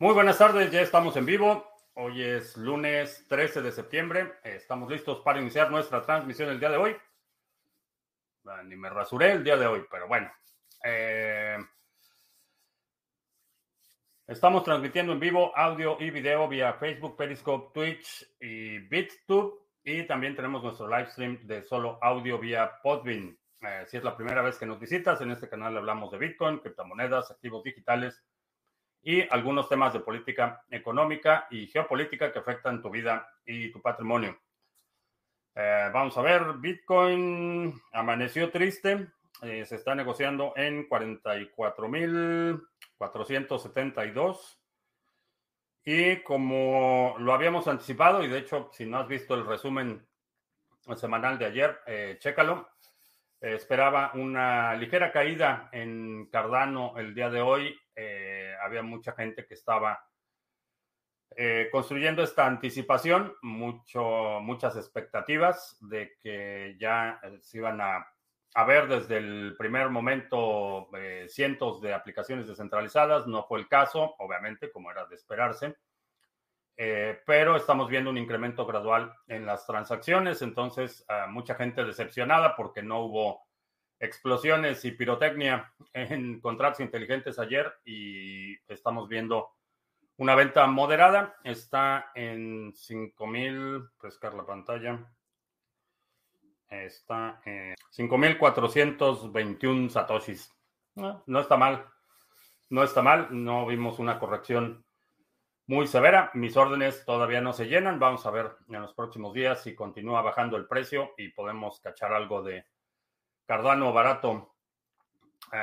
Muy buenas tardes, ya estamos en vivo. Hoy es lunes 13 de septiembre. Estamos listos para iniciar nuestra transmisión el día de hoy. Ah, ni me rasuré el día de hoy, pero bueno. Eh, estamos transmitiendo en vivo audio y video vía Facebook, Periscope, Twitch y BitTube. Y también tenemos nuestro live stream de solo audio vía Podbean. Eh, si es la primera vez que nos visitas, en este canal hablamos de Bitcoin, criptomonedas, activos digitales y algunos temas de política económica y geopolítica que afectan tu vida y tu patrimonio. Eh, vamos a ver, Bitcoin amaneció triste, eh, se está negociando en 44.472 y como lo habíamos anticipado y de hecho si no has visto el resumen semanal de ayer, eh, chécalo. Eh, esperaba una ligera caída en Cardano el día de hoy había mucha gente que estaba eh, construyendo esta anticipación, mucho, muchas expectativas de que ya eh, se iban a, ver desde el primer momento eh, cientos de aplicaciones descentralizadas. No fue el caso, obviamente, como era de esperarse. pero estamos viendo un incremento gradual en las transacciones, entonces ah, mucha gente decepcionada porque no hubo explosiones y pirotecnia en contratos inteligentes ayer y estamos viendo una venta moderada. Está en 5.000, pescar la pantalla. Está en 5.421 satoshis. No, no está mal. No está mal. No vimos una corrección muy severa. Mis órdenes todavía no se llenan. Vamos a ver en los próximos días si continúa bajando el precio y podemos cachar algo de Cardano barato. Eh,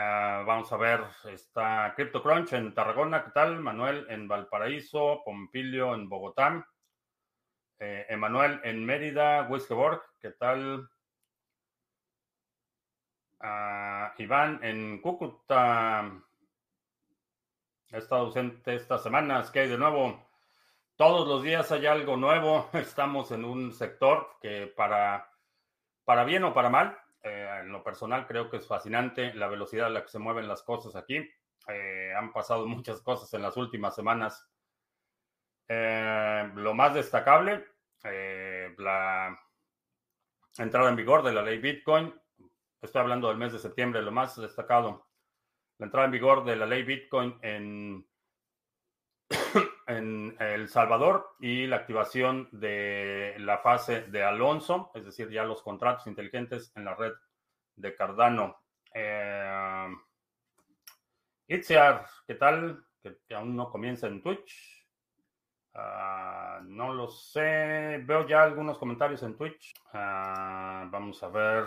vamos a ver, está CryptoCrunch en Tarragona, ¿qué tal? Manuel en Valparaíso, Pompilio en Bogotá, eh, Emanuel en Mérida, Wiskeborg, ¿qué tal? Eh, Iván en Cúcuta. está estado ausente estas semanas. Que hay de nuevo? Todos los días hay algo nuevo. Estamos en un sector que para, para bien o para mal eh, en lo personal creo que es fascinante la velocidad a la que se mueven las cosas aquí. Eh, han pasado muchas cosas en las últimas semanas. Eh, lo más destacable, la entrada en vigor de la ley Bitcoin. Estoy hablando del mes de septiembre, lo más destacado. La entrada en vigor de la ley Bitcoin en en El Salvador y la activación de la fase de Alonso, es decir, ya los contratos inteligentes en la red de Cardano. Eh, ¿qué tal? Que, aún no comienza en Twitch. Ah, no lo sé. Veo ya algunos comentarios en Twitch. Ah, vamos a ver.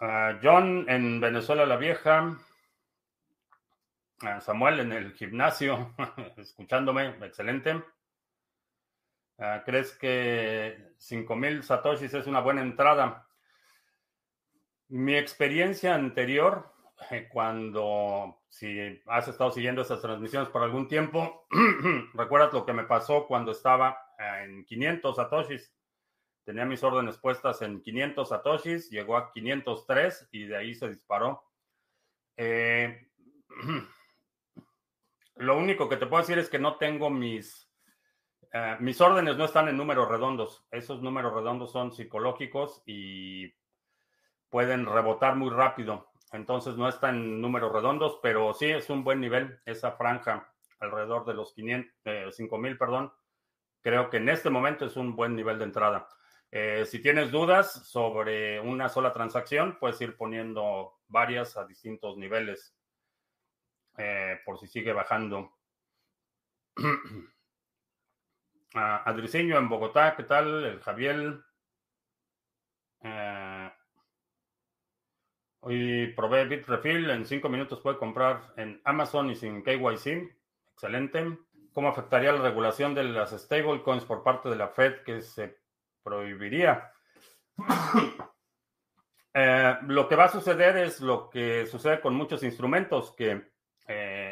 Ah, John en Venezuela la Vieja. Samuel en el gimnasio, escuchándome, excelente. Ah, ¿Crees que 5.000 satoshis es una buena entrada? Mi experiencia anterior, eh, cuando, si has estado siguiendo estas transmisiones por algún tiempo, recuerdas lo que me pasó cuando estaba ah, en 500 satoshis. Tenía mis órdenes puestas en 500 satoshis, llegó a 503 y de ahí se disparó. Eh, Lo único que te puedo decir es que no tengo mis, eh, mis órdenes no están en números redondos. Esos números redondos son psicológicos y pueden rebotar muy rápido. Entonces no está en números redondos, pero sí es un buen nivel esa franja alrededor de los 500, 5000, eh, perdón. Creo que en este momento es un buen nivel de entrada. Eh, si tienes dudas sobre una sola transacción, puedes ir poniendo varias a distintos niveles. Eh, por si sigue bajando. a, ah, en Bogotá, ¿qué tal? El Javier. Eh, hoy probé Bitrefill, en cinco minutos puede comprar en Amazon y sin KYC. Excelente. ¿Cómo afectaría la regulación de las stablecoins por parte de la Fed que se prohibiría? Eh, lo que va a suceder es lo que sucede con muchos instrumentos que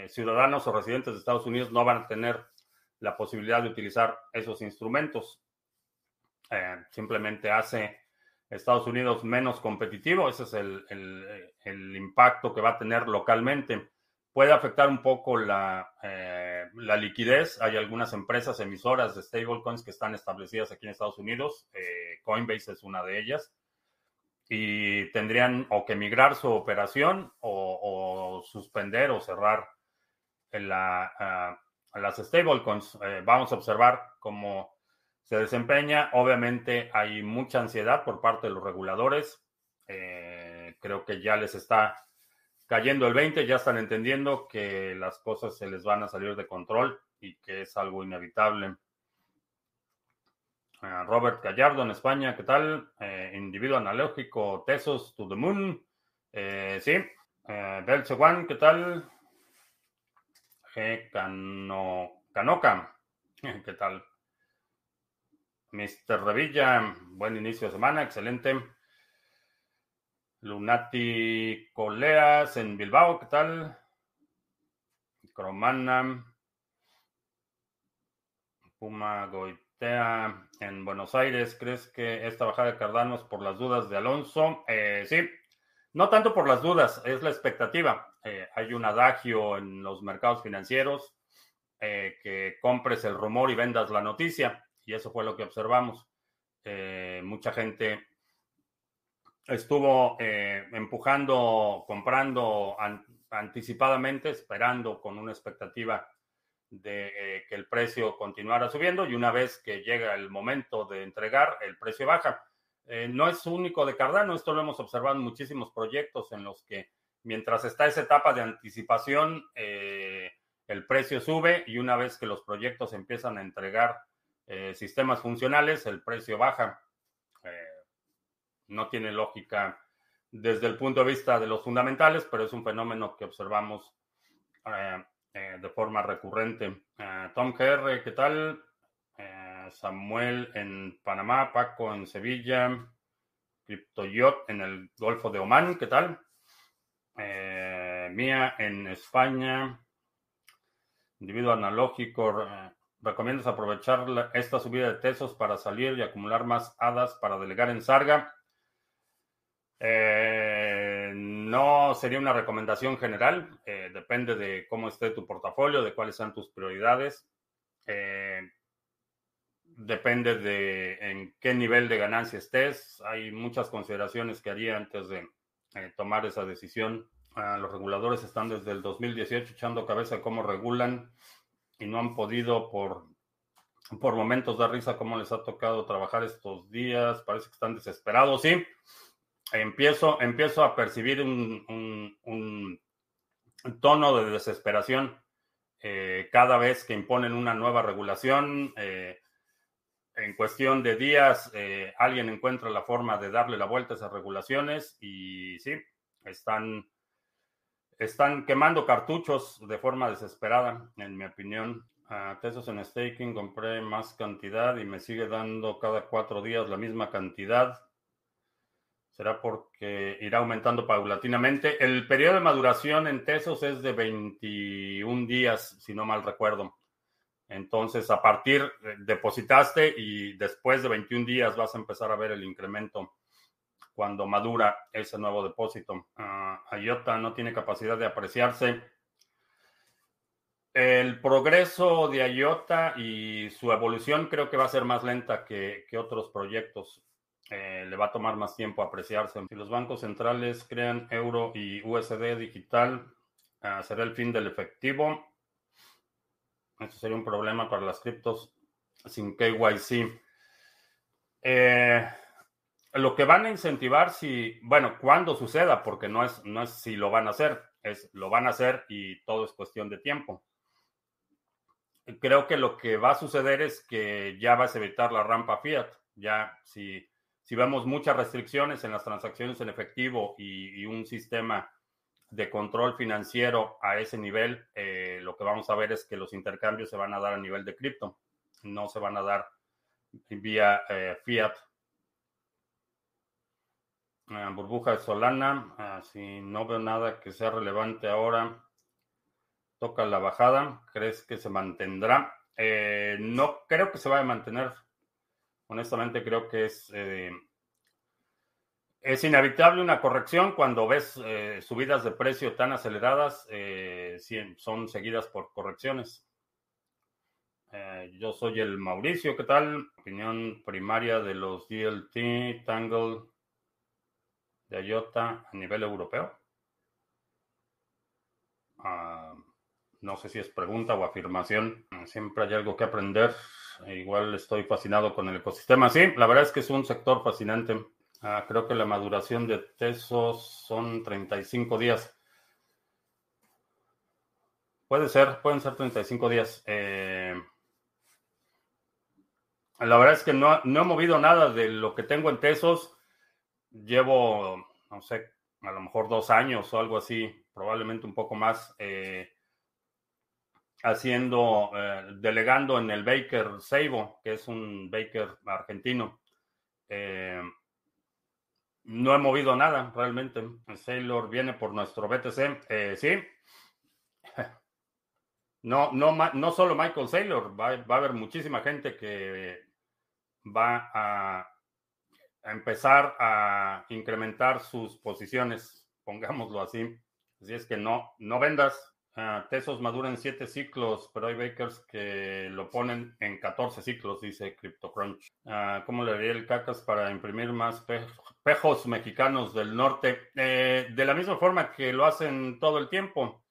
eh, ciudadanos o residentes de Estados Unidos no van a tener la posibilidad de utilizar esos instrumentos. Eh, simplemente hace Estados Unidos menos competitivo. Ese es el, impacto que va a tener localmente. Puede afectar un poco eh, la, liquidez. Hay algunas empresas emisoras de stablecoins que están establecidas aquí en Estados Unidos. Coinbase es una de ellas. Y tendrían o que migrar su operación o, o suspender o cerrar en las stable eh, vamos a observar cómo se desempeña. Obviamente hay mucha ansiedad por parte de los reguladores. Eh, creo que ya les está cayendo el 20, ya están entendiendo que las cosas se les van a salir de control y que es algo inevitable. Eh, Robert Gallardo en España, ¿qué tal? individuo analógico, Tesos to the Moon. sí. del Juan, ¿qué tal? G. Canoca. ¿Qué tal? Mr. Revilla, buen inicio de semana, excelente. Lunati Coleas en Bilbao, ¿qué tal? Cromana. Puma Goitea en Buenos Aires. ¿Crees que esta bajada de cardanos por las dudas de Alonso? Eh, sí, no tanto por las dudas, es la expectativa. Eh, hay un adagio en los mercados financieros eh, que compres el rumor y vendas la noticia. Y eso fue lo que observamos. Eh, mucha gente estuvo empujando, comprando anticipadamente, esperando con una expectativa de que el precio continuara subiendo y una vez que llega el momento de entregar, el precio baja. no es único de Cardano, esto lo hemos observado en muchísimos proyectos en los que mientras está esa etapa de anticipación, eh, el precio sube y una vez que los proyectos empiezan a entregar eh, sistemas funcionales, el precio baja. Eh, no tiene lógica desde el punto de vista de los fundamentales, pero es un fenómeno que observamos de forma recurrente. Tom GR, ¿qué tal? Samuel en Panamá, Paco en Sevilla, CryptoYot en el Golfo de Omán, ¿qué tal? Eh, mía en España, individuo analógico, ¿recomiendas aprovechar esta subida de tesos para salir y acumular más hadas para delegar en sarga? Eh, no sería una recomendación general, eh, depende de cómo esté tu portafolio, de cuáles son tus prioridades. depende de en qué nivel de ganancia estés. Hay muchas consideraciones que haría antes de eh, tomar esa decisión. Ah, los reguladores están desde el 2018 echando cabeza a cómo regulan y no han podido por, por momentos de risa cómo les ha tocado trabajar estos días. Parece que están desesperados, sí. Empiezo, empiezo a percibir un, tono de desesperación eh, cada vez que imponen una nueva regulación. Eh, en cuestión de días eh, alguien encuentra la forma de darle la vuelta a esas regulaciones y sí, están, están quemando cartuchos de forma desesperada, en mi opinión. Tesos ah, en staking, compré más cantidad y me sigue dando cada cuatro días la misma cantidad. Será porque irá aumentando paulatinamente. El periodo de maduración en Tesos es de 21 días, si no mal recuerdo. Entonces, a partir, eh, depositaste y después de 21 días vas a empezar a ver el incremento cuando madura ese nuevo depósito. Ah, IOTA no tiene capacidad de apreciarse. El progreso de IOTA y su evolución creo que va a ser más lenta que, otros proyectos. Eh, le va a tomar más tiempo apreciarse. Si los bancos centrales crean euro y USD digital, ah, será el fin del efectivo eso sería un problema para las criptos sin KYC. Eh, lo que van a incentivar si, bueno, cuando suceda, porque no es, no es si lo van a hacer, es lo van a hacer y todo es cuestión de tiempo. Creo que lo que va a suceder es que ya vas a evitar la rampa fiat. Ya si, si vemos muchas restricciones en las transacciones en efectivo y un sistema de control financiero a ese nivel, eh, lo que vamos a ver es que los intercambios se van a dar a nivel de cripto, no se van a dar vía eh, fiat. Ah, burbuja de Solana, ah, si no veo nada que sea relevante ahora, toca la bajada, ¿crees que se mantendrá? Eh, no creo que se vaya a mantener, honestamente creo que es es inevitable una corrección cuando ves eh, subidas de precio tan aceleradas, eh, son seguidas por correcciones. Eh, yo soy el Mauricio, ¿qué tal? Opinión primaria de los DLT, Tangle, de IOTA a nivel europeo. Ah, no sé si es pregunta o afirmación. Siempre hay algo que aprender. Igual estoy fascinado con el ecosistema. Sí, la verdad es que es un sector fascinante. Ah, creo que la maduración de Tesos son 35 días. Puede ser, pueden ser 35 días. Eh, la verdad es que no, he movido nada de lo que tengo en Tesos. Llevo, no sé, a lo mejor dos años o algo así, probablemente un poco más, eh, haciendo, eh, delegando en el Baker Seibo, que es un Baker argentino. No he movido nada realmente. Sailor viene por nuestro BTC. Eh, sí. No, no, no solo Michael Sailor. va, a haber muchísima gente que va a, empezar a incrementar sus posiciones, pongámoslo así. Así es que no, no vendas. Ah, Tesos madura en 7 ciclos, pero hay bakers que lo ponen en 14 ciclos, dice CryptoCrunch. Ah, ¿Cómo le haría el cacas para imprimir más pejos mexicanos del norte, eh, de la misma forma que lo hacen todo el tiempo.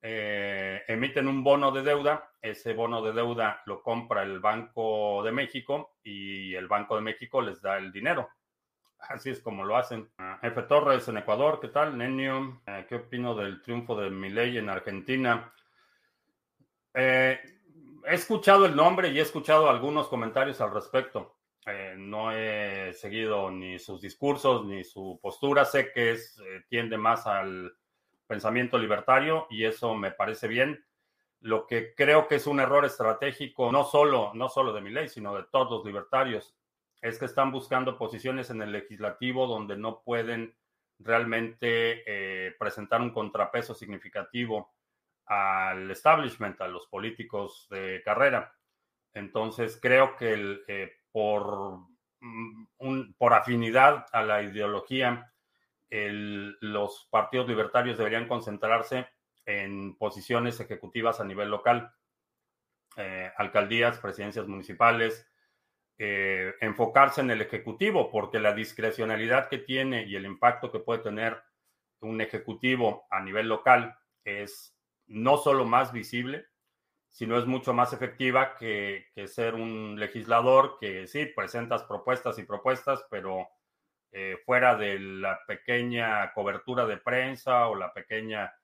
Eh, emiten un bono de deuda, ese bono de deuda lo compra el Banco de México y el Banco de México les da el dinero. Así es como lo hacen. Jefe ah, Torres en Ecuador, ¿qué tal? Nenio, eh, ¿qué opino del triunfo de Miley en Argentina? he escuchado el nombre y he escuchado algunos comentarios al respecto. Eh, no he seguido ni sus discursos ni su postura. Sé que es, eh, tiende más al pensamiento libertario y eso me parece bien. Lo que creo que es un error estratégico, no solo, no solo de mi ley, sino de todos los libertarios, es que están buscando posiciones en el legislativo donde no pueden realmente eh, presentar un contrapeso significativo al establishment, a los políticos de carrera. Entonces creo que el por, mm, por afinidad a la ideología, los partidos libertarios deberían concentrarse en posiciones ejecutivas a nivel local, eh, alcaldías, presidencias municipales, eh, enfocarse en el ejecutivo, porque la discrecionalidad que tiene y el impacto que puede tener un ejecutivo a nivel local es no solo más visible, si no es mucho más efectiva que, ser un legislador que sí, presentas propuestas y propuestas, pero eh, fuera de la pequeña cobertura de prensa o la pequeña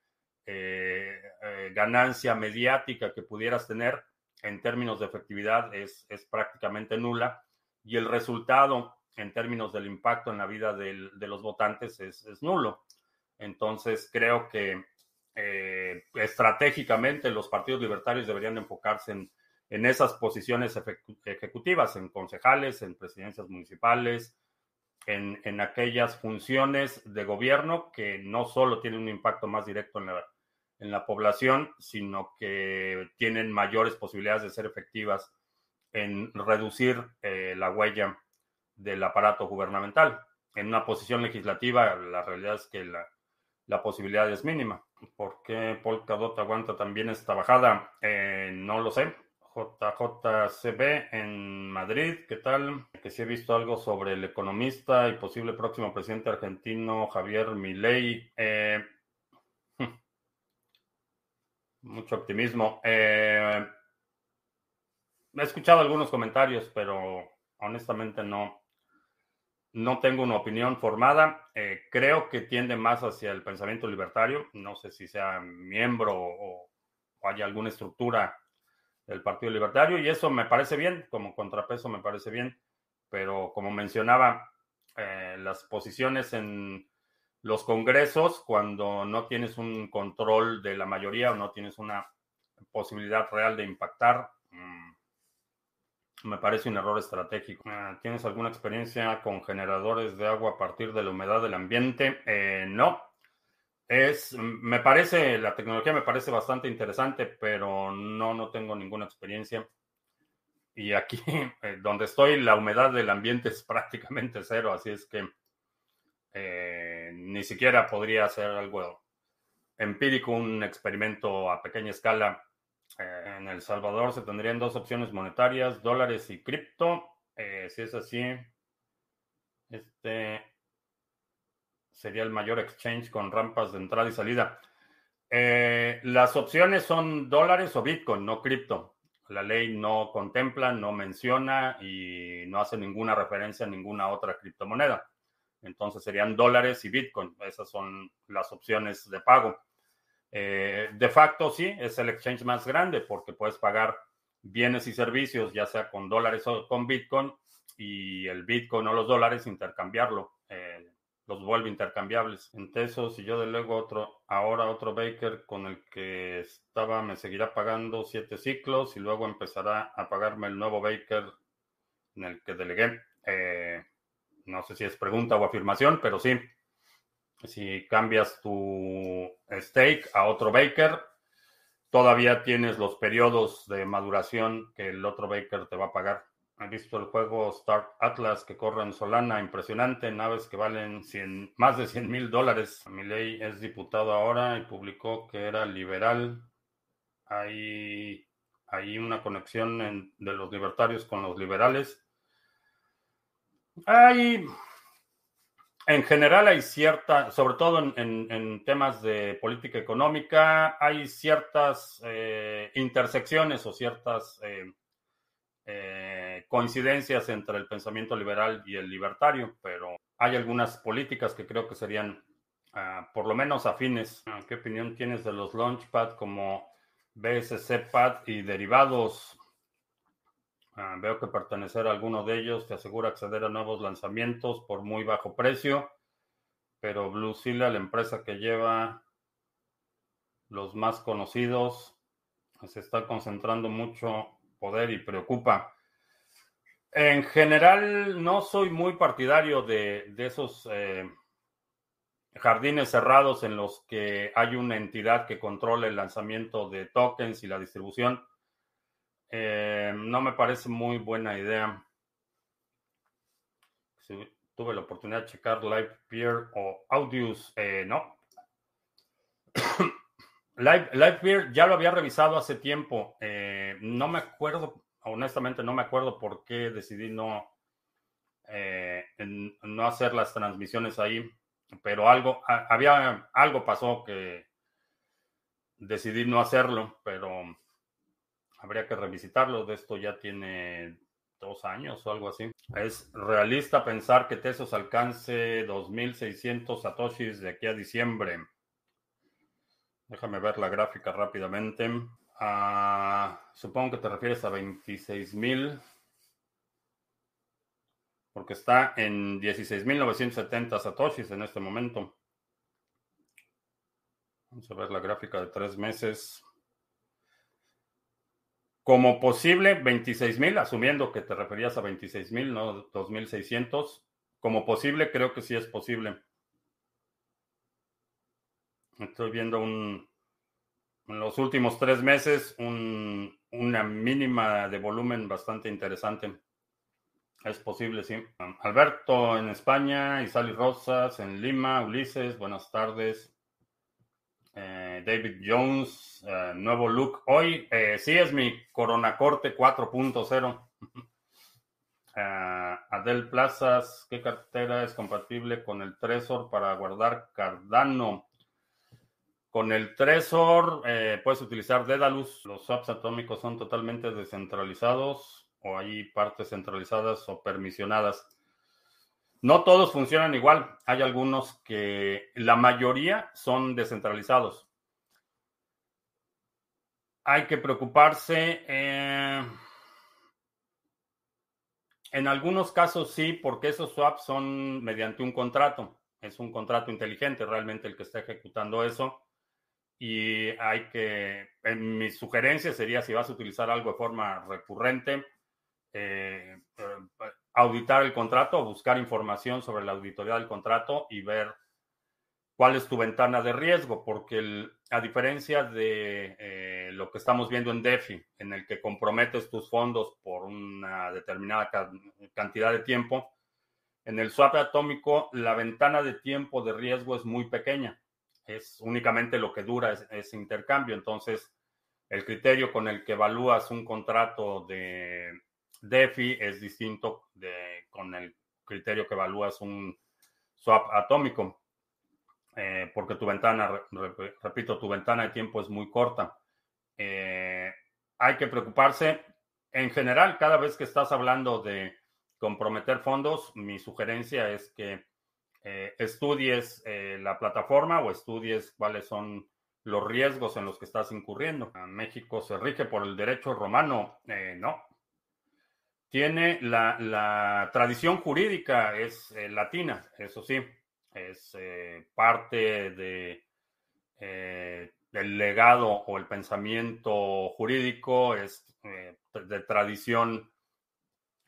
eh, eh, ganancia mediática que pudieras tener en términos de efectividad es, es, prácticamente nula y el resultado en términos del impacto en la vida de los votantes es nulo. Entonces creo que eh, estratégicamente los partidos libertarios deberían enfocarse en, en, esas posiciones ejecutivas, en concejales, en presidencias municipales, en, en, aquellas funciones de gobierno que no solo tienen un impacto más directo en la, en la población, sino que tienen mayores posibilidades de ser efectivas en reducir eh, la huella del aparato gubernamental. En una posición legislativa, la realidad es que la, la posibilidad es mínima. ¿Por qué Polkadot aguanta también esta bajada? Eh, no lo sé. JJCB en Madrid, ¿qué tal? Que sí he visto algo sobre el economista y posible próximo presidente argentino Javier Milei. Eh, hmm. mucho optimismo. Eh, he escuchado algunos comentarios, pero honestamente no, no tengo una opinión formada. Eh, creo que tiende más hacia el pensamiento libertario. No sé si sea miembro o, haya alguna estructura del Partido Libertario y eso me parece bien, como contrapeso me parece bien, pero como mencionaba, eh, las posiciones en los congresos, cuando no tienes un control de la mayoría o no tienes una posibilidad real de impactar, mm, me parece un error estratégico. Ah, ¿Tienes alguna experiencia con generadores de agua a partir de la humedad del ambiente? Eh, no. Es, me parece, la tecnología me parece bastante interesante, pero no, no tengo ninguna experiencia. Y aquí, eh, donde estoy, la humedad del ambiente es prácticamente cero, así es que eh, ni siquiera podría hacer algo empírico, un experimento a pequeña escala eh, en El Salvador se tendrían dos opciones monetarias, dólares y cripto. Eh, si es así, este sería el mayor exchange con rampas de entrada y salida. Eh, las opciones son dólares o Bitcoin, no cripto. La ley no contempla, no menciona y no hace ninguna referencia a ninguna otra criptomoneda. Entonces serían dólares y Bitcoin. Esas son las opciones de pago. Eh, de facto, sí, es el exchange más grande porque puedes pagar bienes y servicios, ya sea con dólares o con Bitcoin, y el Bitcoin o los dólares intercambiarlo. Eh, los vuelve intercambiables. Entonces si yo delego otro, ahora otro Baker con el que estaba, me seguirá pagando siete ciclos y luego empezará a pagarme el nuevo Baker en el que delegué. Eh, no sé si es pregunta o afirmación, pero sí, si cambias tu stake a otro baker, todavía tienes los periodos de maduración que el otro baker te va a pagar. He visto el juego Star Atlas que corre en Solana, impresionante, naves que valen más de 100 mil dólares. Miley es diputado ahora y publicó que era liberal. Hay, hay una conexión de los libertarios con los liberales. Hay, en general hay cierta, sobre todo en, temas de política económica, hay ciertas eh, intersecciones o ciertas eh, eh, coincidencias entre el pensamiento liberal y el libertario, pero hay algunas políticas que creo que serían ah, por lo menos afines. Ah, ¿Qué opinión tienes de los Launchpad como BSC Pad y derivados? Ah, veo que pertenecer a alguno de ellos te asegura acceder a nuevos lanzamientos por muy bajo precio, pero Blue la empresa que lleva los más conocidos, se está concentrando mucho poder y preocupa. En general, no soy muy partidario de, esos eh, jardines cerrados en los que hay una entidad que controla el lanzamiento de tokens y la distribución. Eh, no me parece muy buena idea. Si tuve la oportunidad de checar Live LivePeer o Audius, eh, no. Live, LivePeer ya lo había revisado hace tiempo. Eh, no me acuerdo, honestamente no me acuerdo por qué decidí no, no hacer las transmisiones ahí, pero algo, había, algo pasó que decidí no hacerlo, pero habría que revisitarlo, de esto ya tiene dos años o algo así. Es realista pensar que Tesos alcance 2.600 satoshis de aquí a diciembre. Déjame ver la gráfica rápidamente. Ah, supongo que te refieres a 26.000 porque está en 16.970 satoshis en este momento. Vamos a ver la gráfica de tres meses como posible 26,000, mil, asumiendo que te referías a 26 mil, no 2600. Como posible, creo que sí es posible. Estoy viendo un, en los últimos tres meses un, una mínima de volumen bastante interesante. Es posible, sí. Alberto en España, Isali Rosas en Lima, Ulises, buenas tardes. Eh, David Jones, eh, nuevo look. Hoy eh, sí es mi corte 4.0. Adel Plazas, ¿qué cartera es compatible con el tresor para guardar Cardano? Con el tresor puedes utilizar Dedalus. Los swaps atómicos son totalmente descentralizados o hay partes centralizadas o permisionadas. No todos funcionan igual. Hay algunos que la mayoría son descentralizados. Hay que preocuparse. Eh, en algunos casos sí, porque esos swaps son mediante un contrato. Es un contrato inteligente realmente el que está ejecutando eso. Y hay que, en mi sugerencia sería si vas a utilizar algo de forma recurrente, eh, eh, auditar el contrato, buscar información sobre la auditoría del contrato y ver cuál es tu ventana de riesgo, porque a diferencia de eh, lo que estamos viendo en DeFi, en el que comprometes tus fondos por una determinada cantidad de tiempo, en el swap atómico la ventana de tiempo de riesgo es muy pequeña, es únicamente lo que dura ese intercambio, entonces el criterio con el que evalúas un contrato de DeFi es distinto de, con el criterio que evalúas un swap atómico, eh, porque tu ventana, repito, tu ventana de tiempo es muy corta. Eh, hay que preocuparse. En general, cada vez que estás hablando de comprometer fondos, mi sugerencia es que eh, estudies la plataforma o estudies cuáles son los riesgos en los que estás incurriendo. México se rige por el derecho romano, no, tiene la, tradición jurídica, es eh, latina, eso sí, es eh, parte de, eh, del legado o el pensamiento jurídico, es de tradición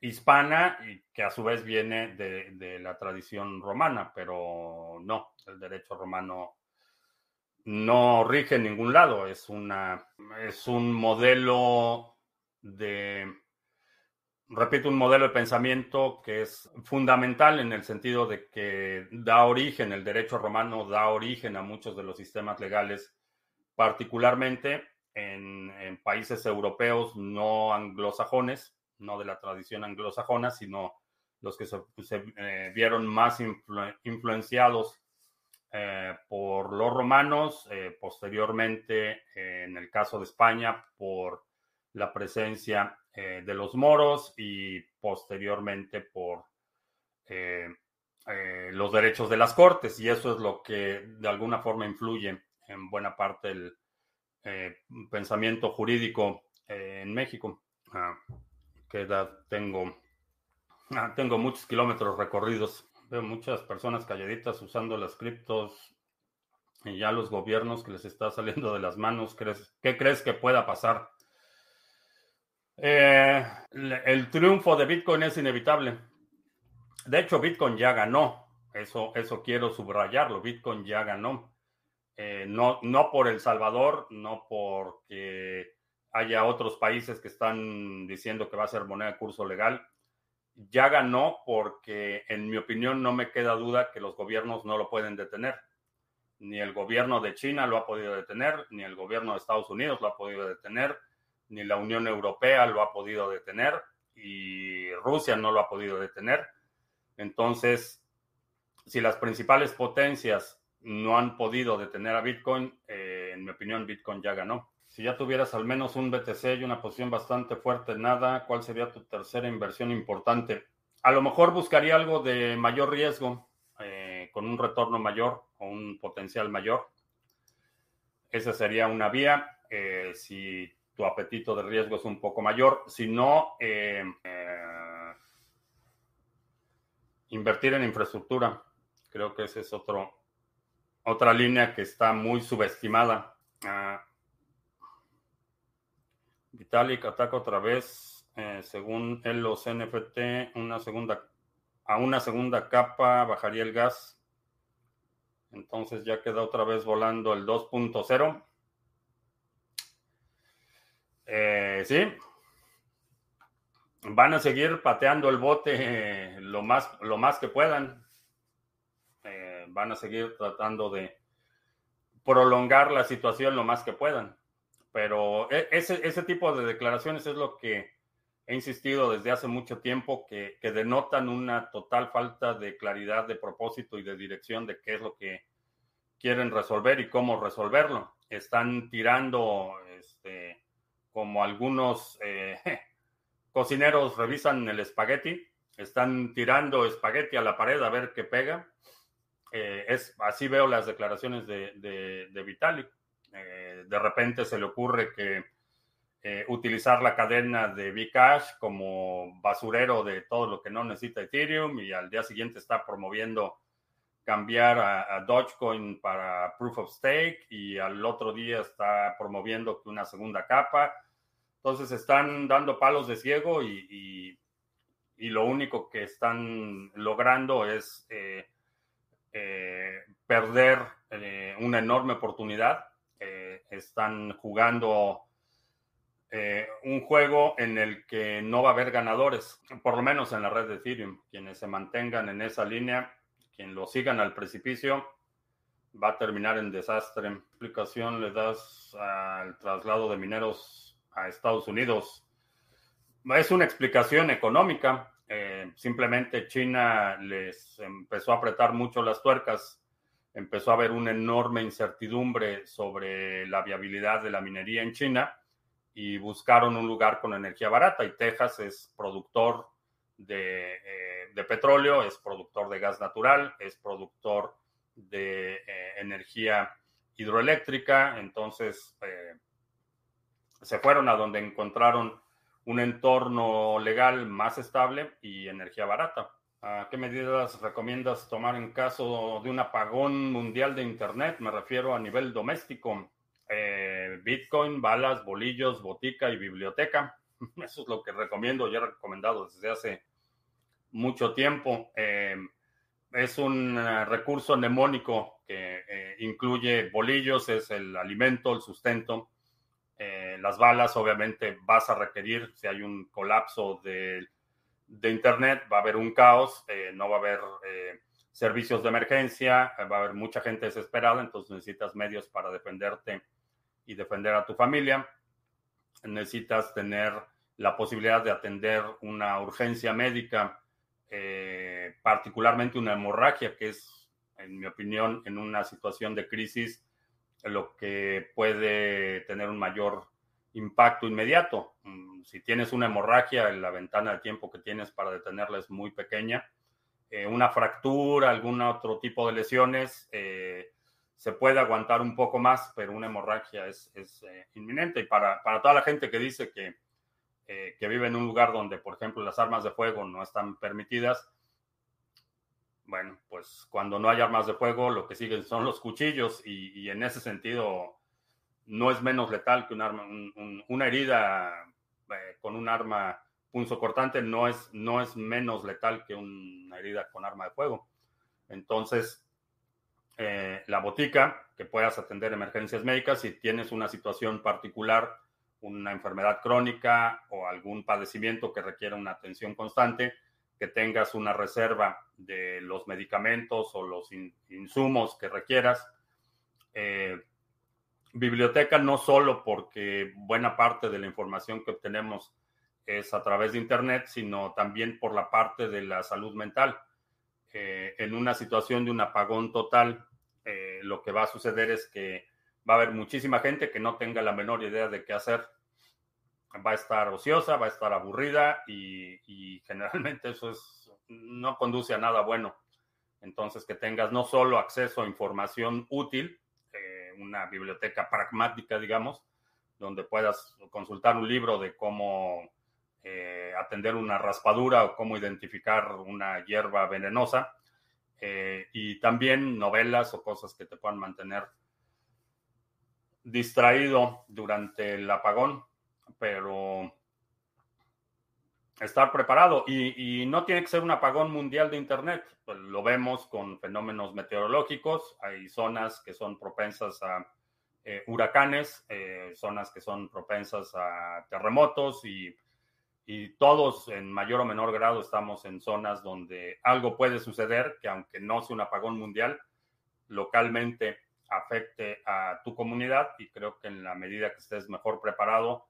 hispana y que a su vez viene de, de, la tradición romana, pero no, el derecho romano no rige en ningún lado, es, una, es un modelo de repito, un modelo de pensamiento que es fundamental en el sentido de que da origen, el derecho romano da origen a muchos de los sistemas legales, particularmente en, países europeos no anglosajones, no de la tradición anglosajona, sino los que se, eh, vieron más influenciados eh, por los romanos, eh, posteriormente, en el caso de España, por la presencia eh, de los moros y posteriormente por eh, eh, los derechos de las cortes y eso es lo que de alguna forma influye en buena parte el pensamiento jurídico en México. que ah, ¿Qué edad tengo? Ah, tengo muchos kilómetros recorridos. Veo muchas personas calladitas usando las criptos y ya los gobiernos que les está saliendo de las manos. ¿Qué crees que pueda pasar? Eh, el triunfo de Bitcoin es inevitable. De hecho, Bitcoin ya ganó. Eso, eso quiero subrayarlo. Bitcoin ya ganó. Eh, no, no por El Salvador, no porque haya otros países que están diciendo que va a ser moneda de curso legal. Ya ganó porque, en mi opinión, no me queda duda que los gobiernos no lo pueden detener. Ni el gobierno de China lo ha podido detener, ni el gobierno de Estados Unidos lo ha podido detener ni la Unión Europea lo ha podido detener y Rusia no lo ha podido detener. Entonces, si las principales potencias no han podido detener a Bitcoin, eh, en mi opinión, Bitcoin ya ganó. Si ya tuvieras al menos un BTC y una posición bastante fuerte, en nada, ¿cuál sería tu tercera inversión importante? A lo mejor buscaría algo de mayor riesgo, eh, con un retorno mayor o un potencial mayor. Esa sería una vía. Eh, si tu apetito de riesgo es un poco mayor. sino eh, eh, invertir en infraestructura. Creo que esa es otro, otra línea que está muy subestimada. Ah, Vitalik ataca otra vez, eh, según él, los NFT, una segunda, a una segunda capa bajaría el gas. Entonces ya queda otra vez volando el 2.0. Eh, sí. Van a seguir pateando el bote eh, lo, más, lo más que puedan. Eh, van a seguir tratando de prolongar la situación lo más que puedan. Pero e, ese, ese tipo de declaraciones es lo que he insistido desde hace mucho tiempo, que, que denotan una total falta de claridad de propósito y de dirección de qué es lo que quieren resolver y cómo resolverlo. Están tirando este, como algunos eh, cocineros revisan el espagueti, están tirando espagueti a la pared a ver qué pega. Eh, es, así veo las declaraciones de, de, de Vitalik. Eh, de repente se le ocurre que utilizar la cadena de Bcash como basurero de todo lo que no necesita Ethereum y al día siguiente está promoviendo cambiar a, Dogecoin para Proof of Stake y al otro día está promoviendo una segunda capa. Entonces están dando palos de ciego y, lo único que están logrando es eh, eh, perder eh, una enorme oportunidad. están jugando un juego en el que no va a haber ganadores, por lo menos en la red de Ethereum. Quienes se mantengan en esa línea quien lo sigan al precipicio va a terminar en desastre. Explicación le das al traslado de mineros a Estados Unidos. Es una explicación económica. Eh, simplemente China les empezó a apretar mucho las tuercas. Empezó a haber una enorme incertidumbre sobre la viabilidad de la minería en China y buscaron un lugar con energía barata y Texas es productor eh, de, petróleo, es productor de gas natural, es productor de eh, energía hidroeléctrica, entonces eh, se fueron a donde encontraron un entorno legal más estable y energía barata. Ah, ¿Qué medidas recomiendas tomar en caso de un apagón mundial de Internet? Me refiero a nivel doméstico. Bitcoin, balas, bolillos, botica y biblioteca. Eso es lo que recomiendo. ya he recomendado desde hace mucho tiempo. Eh, es un eh, recurso mnemónico que eh, incluye bolillos, es el alimento, el sustento. las balas, obviamente, vas a requerir, si hay un colapso de, de Internet, va a haber un caos, no va a haber servicios de emergencia, va a haber mucha gente desesperada, entonces necesitas medios para defenderte y defender a tu familia. Necesitas tener la posibilidad de atender una urgencia médica eh, particularmente una hemorragia, que es, en mi opinión, en una situación de crisis, lo que puede tener un mayor impacto inmediato. Mm, si tienes una hemorragia, la ventana de tiempo que tienes para detenerla es muy pequeña. Eh, una fractura, algún otro tipo de lesiones, eh, se puede aguantar un poco más, pero una hemorragia es, inminente. Y para, toda la gente que dice que eh, que vive en un lugar donde, por ejemplo, las armas de fuego no están permitidas, bueno, pues cuando no hay armas de fuego, lo que siguen son los cuchillos y, en ese sentido no es menos letal que un arma, una herida eh, con un arma punzocortante no es, no es menos letal que una herida con arma de fuego. Entonces, eh, la botica, que puedas atender emergencias médicas, si tienes una situación particular una enfermedad crónica o algún padecimiento que requiera una atención constante, que tengas una reserva de los medicamentos o los insumos que requieras. Eh, biblioteca no solo porque buena parte de la información que obtenemos es a través de Internet, sino también por la parte de la salud mental. Eh, en una situación de un apagón total, eh, lo que va a suceder es que va a haber muchísima gente que no tenga la menor idea de qué hacer. Va a estar ociosa, va a estar aburrida y, generalmente eso no conduce a nada bueno. Entonces, que tengas no solo acceso a información útil, eh, una biblioteca pragmática, digamos, donde puedas consultar un libro de cómo eh, atender una raspadura o cómo identificar una hierba venenosa, eh, y también novelas o cosas que te puedan mantener distraído durante el apagón, pero estar preparado. Y, no tiene que ser un apagón mundial de Internet. Pues, lo vemos con fenómenos meteorológicos. Hay zonas que son propensas a eh, huracanes, eh, zonas que son propensas a terremotos y, y, todos en mayor o menor grado estamos en zonas donde algo puede suceder que aunque no sea un apagón mundial, localmente afecte a tu comunidad y creo que en la medida que estés mejor preparado,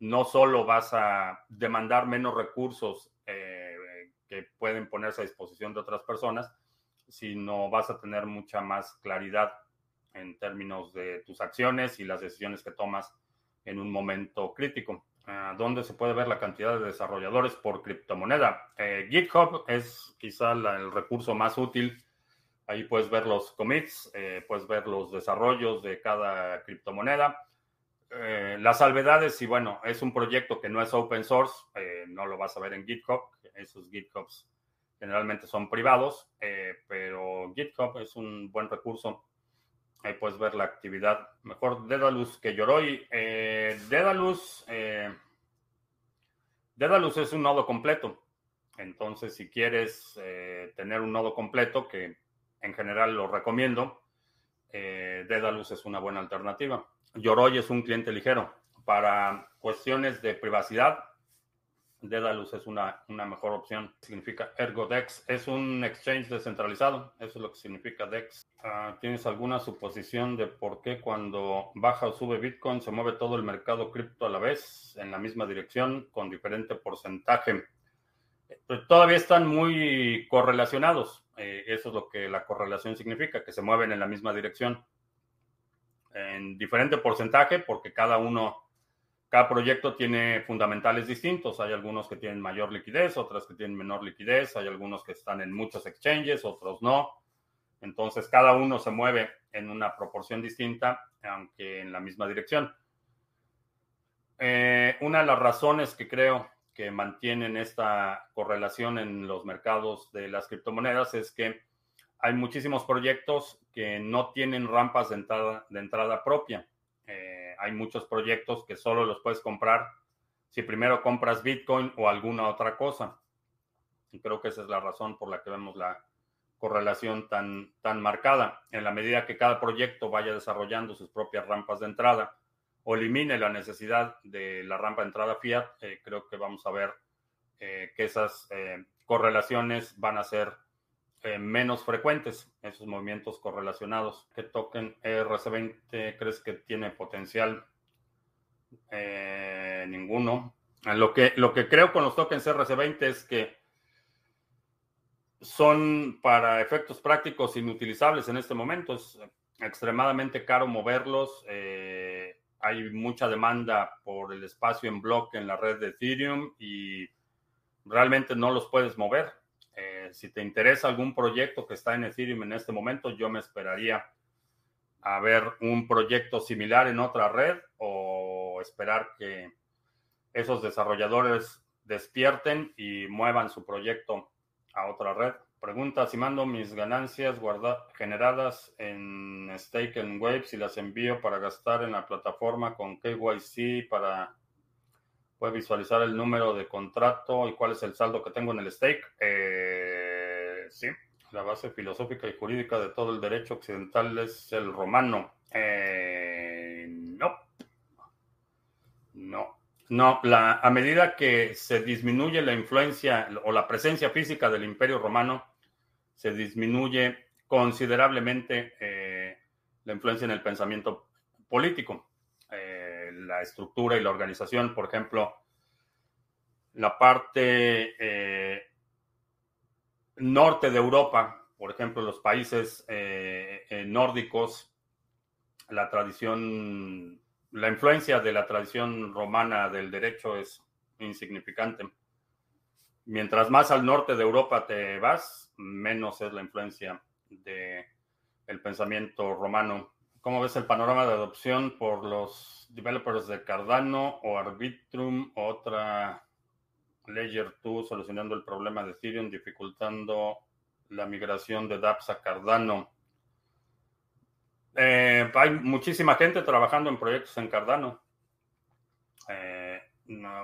no solo vas a demandar menos recursos eh, que pueden ponerse a disposición de otras personas, sino vas a tener mucha más claridad en términos de tus acciones y las decisiones que tomas en un momento crítico. Ah, ¿Dónde se puede ver la cantidad de desarrolladores por criptomoneda? Eh, GitHub es quizá el recurso más útil Ahí puedes ver los commits, eh, puedes ver los desarrollos de cada criptomoneda. Eh, las salvedades, y bueno, es un proyecto que no es open source, eh, no lo vas a ver en GitHub, esos GitHubs generalmente son privados, pero GitHub es un buen recurso. Ahí puedes ver la actividad. Mejor Dedalus que Yoroi. Dedalus, es un nodo completo. Entonces, si quieres tener un nodo completo que en general lo recomiendo. Eh, Dedalus es una buena alternativa. Yoroi es un cliente ligero. Para cuestiones de privacidad, Dedalus es una, una mejor opción. Significa ErgoDex. Es un exchange descentralizado. Eso es lo que significa DEX. Ah, ¿Tienes alguna suposición de por qué cuando baja o sube Bitcoin se mueve todo el mercado cripto a la vez en la misma dirección con diferente porcentaje? Eh, pues, todavía están muy correlacionados. Eh, eso es lo que la correlación significa, que se mueven en la misma dirección. En diferente porcentaje, porque cada uno, cada proyecto tiene fundamentales distintos. Hay algunos que tienen mayor liquidez, otras que tienen menor liquidez, hay algunos que están en muchos exchanges, otros no. Entonces, cada uno se mueve en una proporción distinta, aunque en la misma dirección. Eh, una de las razones que creo que mantienen esta correlación en los mercados de las criptomonedas es que hay muchísimos proyectos que no tienen rampas de entrada, de entrada propia. Eh, hay muchos proyectos que solo los puedes comprar si primero compras Bitcoin o alguna otra cosa. Y creo que esa es la razón por la que vemos la correlación tan, tan marcada. En la medida que cada proyecto vaya desarrollando sus propias rampas de entrada, o elimine la necesidad de la rampa de entrada fiat, eh, creo que vamos a ver eh, que esas eh, correlaciones van a ser menos frecuentes, esos movimientos correlacionados. ¿Qué token e rc 20 crees que tiene potencial? ninguno. Lo que, lo que creo con los tokens e rc 20 es que son para efectos prácticos inutilizables en este momento. Es extremadamente caro moverlos hay mucha demanda por el espacio en bloque en la red de Ethereum y realmente no los puedes mover. Eh, si te interesa algún proyecto que está en Ethereum en este momento, yo me esperaría a ver un proyecto similar en otra red o esperar que esos desarrolladores despierten y muevan su proyecto a otra red. Pregunta si mando mis ganancias guarda generadas en Stake en Waves y las envío para gastar en la plataforma con KYC para visualizar el número de contrato y cuál es el saldo que tengo en el stake. Eh, sí, la base filosófica y jurídica de todo el derecho occidental es el romano. Eh, No, a medida que se disminuye la influencia o la presencia física del Imperio Romano, se disminuye considerablemente eh, la influencia en el pensamiento político, eh, la estructura y la organización, por ejemplo, la parte eh, norte de Europa, por ejemplo, los países nórdicos, la tradición la influencia de la tradición romana del derecho es insignificante. Mientras más al norte de Europa te vas, menos es la influencia del pensamiento romano. ¿Cómo ves el panorama de adopción por los developers de Cardano o Arbitrum otra Layer 2 solucionando el problema de Ethereum, dificultando la migración de dApps a Cardano? Eh, hay muchísima gente trabajando en proyectos en Cardano. Eh,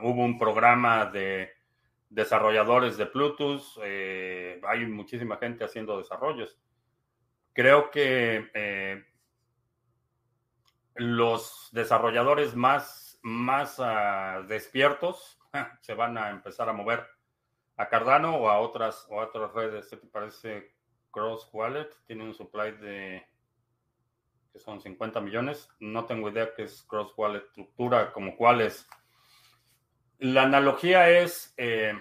hubo un programa de desarrolladores de Plutus. Eh, hay muchísima gente haciendo desarrollos. Creo que los desarrolladores más, más ah, despiertos se van a empezar a mover a Cardano o a otras, o a otras redes. ¿Qué te parece? Cross Wallet tiene un supply de que son 50 millones. No tengo idea qué es Cross Wallet Estructura, como es. La analogía es eh,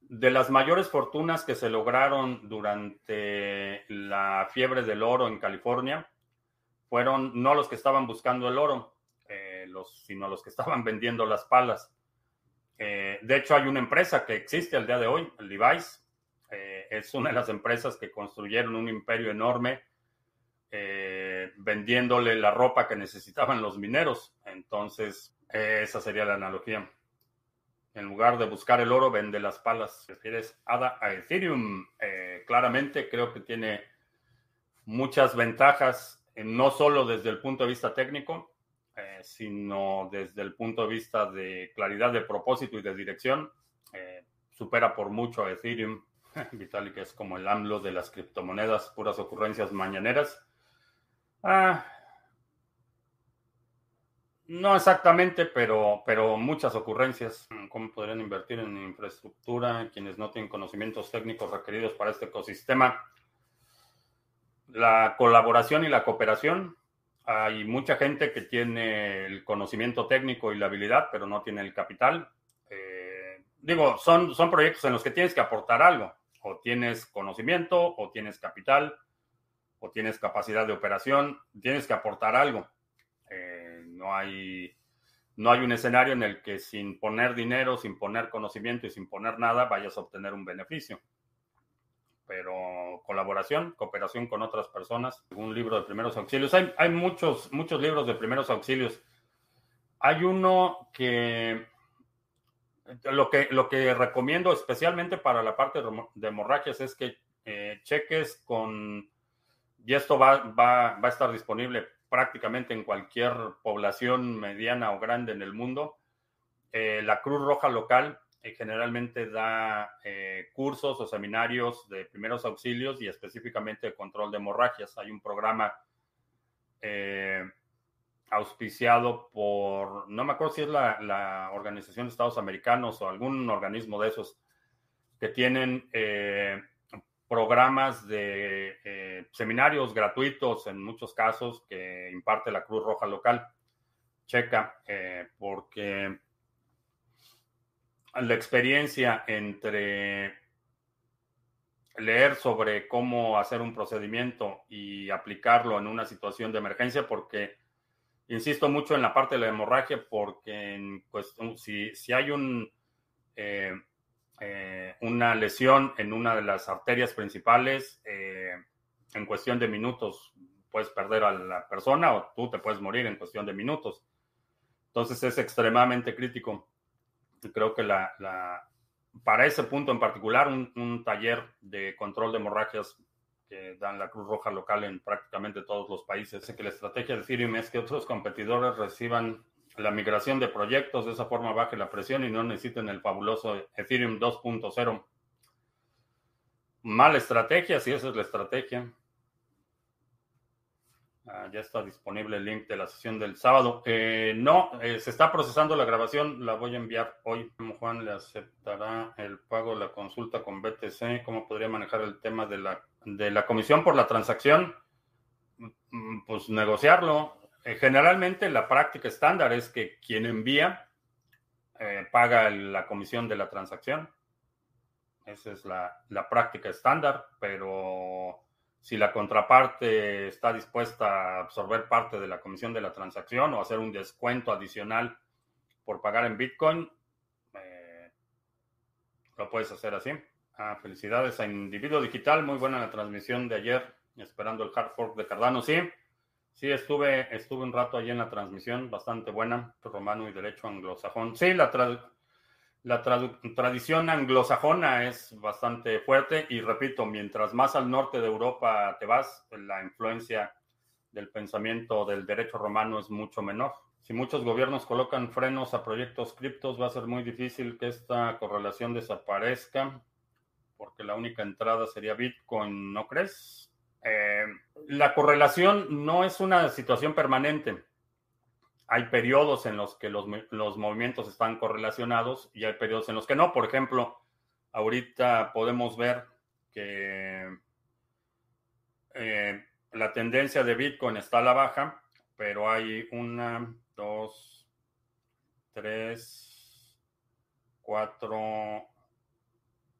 de las mayores fortunas que se lograron durante la fiebre del oro en California, fueron no los que estaban buscando el oro, eh, los, sino los que estaban vendiendo las palas. Eh, de hecho, hay una empresa que existe al día de hoy, el Device. es una de las empresas que construyeron un imperio enorme eh, vendiéndole la ropa que necesitaban los mineros. Entonces, esa sería la analogía. En lugar de buscar el oro, vende las palas. refieres ADA a Ethereum. Eh, claramente creo que tiene muchas ventajas, eh, no solo desde el punto de vista técnico, sino desde el punto de vista de claridad de propósito y de dirección. supera por mucho a Ethereum. Vitalik es como el AMLO de las criptomonedas, puras ocurrencias mañaneras. Ah, no exactamente, pero, pero muchas ocurrencias. ¿Cómo podrían invertir en infraestructura quienes no tienen conocimientos técnicos requeridos para este ecosistema? La colaboración y la cooperación. Hay mucha gente que tiene el conocimiento técnico y la habilidad, pero no tiene el capital. Eh, digo, son, son proyectos en los que tienes que aportar algo. O tienes conocimiento o tienes capital o tienes capacidad de operación, tienes que aportar algo. Eh, no, hay, no hay un escenario en el que sin poner dinero, sin poner conocimiento y sin poner nada vayas a obtener un beneficio. Pero colaboración, cooperación con otras personas, un libro de primeros auxilios. Hay, hay muchos, muchos libros de primeros auxilios. Hay uno que lo que, lo que recomiendo especialmente para la parte de hemorragias es que eh, cheques con y esto va, a estar disponible prácticamente en cualquier población mediana o grande en el mundo. Eh, la Cruz Roja local eh, generalmente da eh, cursos o seminarios de primeros auxilios y específicamente de control de hemorragias. Hay un programa auspiciado por, no me acuerdo si es la, la, Organización de Estados Americanos o algún organismo de esos que tienen programas de eh, seminarios gratuitos en muchos casos que imparte la Cruz Roja local. Checa, eh, porque la experiencia entre leer sobre cómo hacer un procedimiento y aplicarlo en una situación de emergencia, porque insisto mucho en la parte de la hemorragia, porque si, hay un... Eh, eh, una lesión en una de las arterias principales, eh, en cuestión de minutos puedes perder a la persona o tú te puedes morir en cuestión de minutos. Entonces es extremadamente crítico. creo que la, para ese punto en particular, un, taller de control de hemorragias que dan la Cruz Roja local en prácticamente todos los países, Sé que la estrategia de Ethereum es que otros competidores reciban la migración de proyectos, de esa forma baje la presión y no necesiten el fabuloso Ethereum 2.0. Mala estrategia, si esa es la estrategia. Ah, ya está disponible el link de la sesión del sábado. Eh, no, eh, se está procesando la grabación, la voy a enviar hoy. Juan le aceptará el pago, de la consulta con BTC, cómo podría manejar el tema de la, de la comisión por la transacción. Mm, mm, pues negociarlo, eh, generalmente la práctica estándar es que quien envía eh, paga la comisión de la transacción. Esa es la, la, práctica estándar, pero si la contraparte está dispuesta a absorber parte de la comisión de la transacción o hacer un descuento adicional por pagar en Bitcoin, eh, lo puedes hacer así. Ah, felicidades a Individuo Digital, muy buena la transmisión de ayer, esperando el hard fork de Cardano, sí. Sí, estuve, estuve un rato allí en la transmisión, bastante buena, romano y derecho anglosajón. Sí, la, la tradición anglosajona es bastante fuerte y repito, mientras más al norte de Europa te vas, la influencia del pensamiento del derecho romano es mucho menor. Si muchos gobiernos colocan frenos a proyectos criptos, va a ser muy difícil que esta correlación desaparezca, porque la única entrada sería Bitcoin, ¿no crees? Eh, la correlación no es una situación permanente. Hay periodos en los que los, movimientos están correlacionados y hay periodos en los que no. Por ejemplo, ahorita podemos ver que eh, la tendencia de Bitcoin está a la baja, pero hay una, dos, tres, cuatro,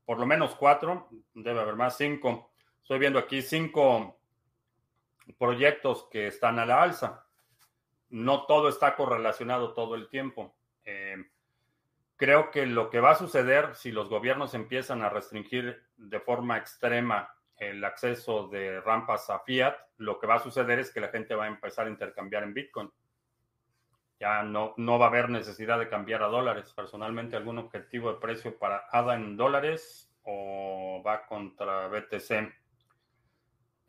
por lo menos cuatro, debe haber más, cinco Estoy viendo aquí cinco proyectos que están a la alza. No todo está correlacionado todo el tiempo. Eh, creo que lo que va a suceder si los gobiernos empiezan a restringir de forma extrema el acceso de rampas a fiat, lo que va a suceder es que la gente va a empezar a intercambiar en Bitcoin. Ya no, no va a haber necesidad de cambiar a dólares. Personalmente, algún objetivo de precio para ADA en dólares o va contra BTC.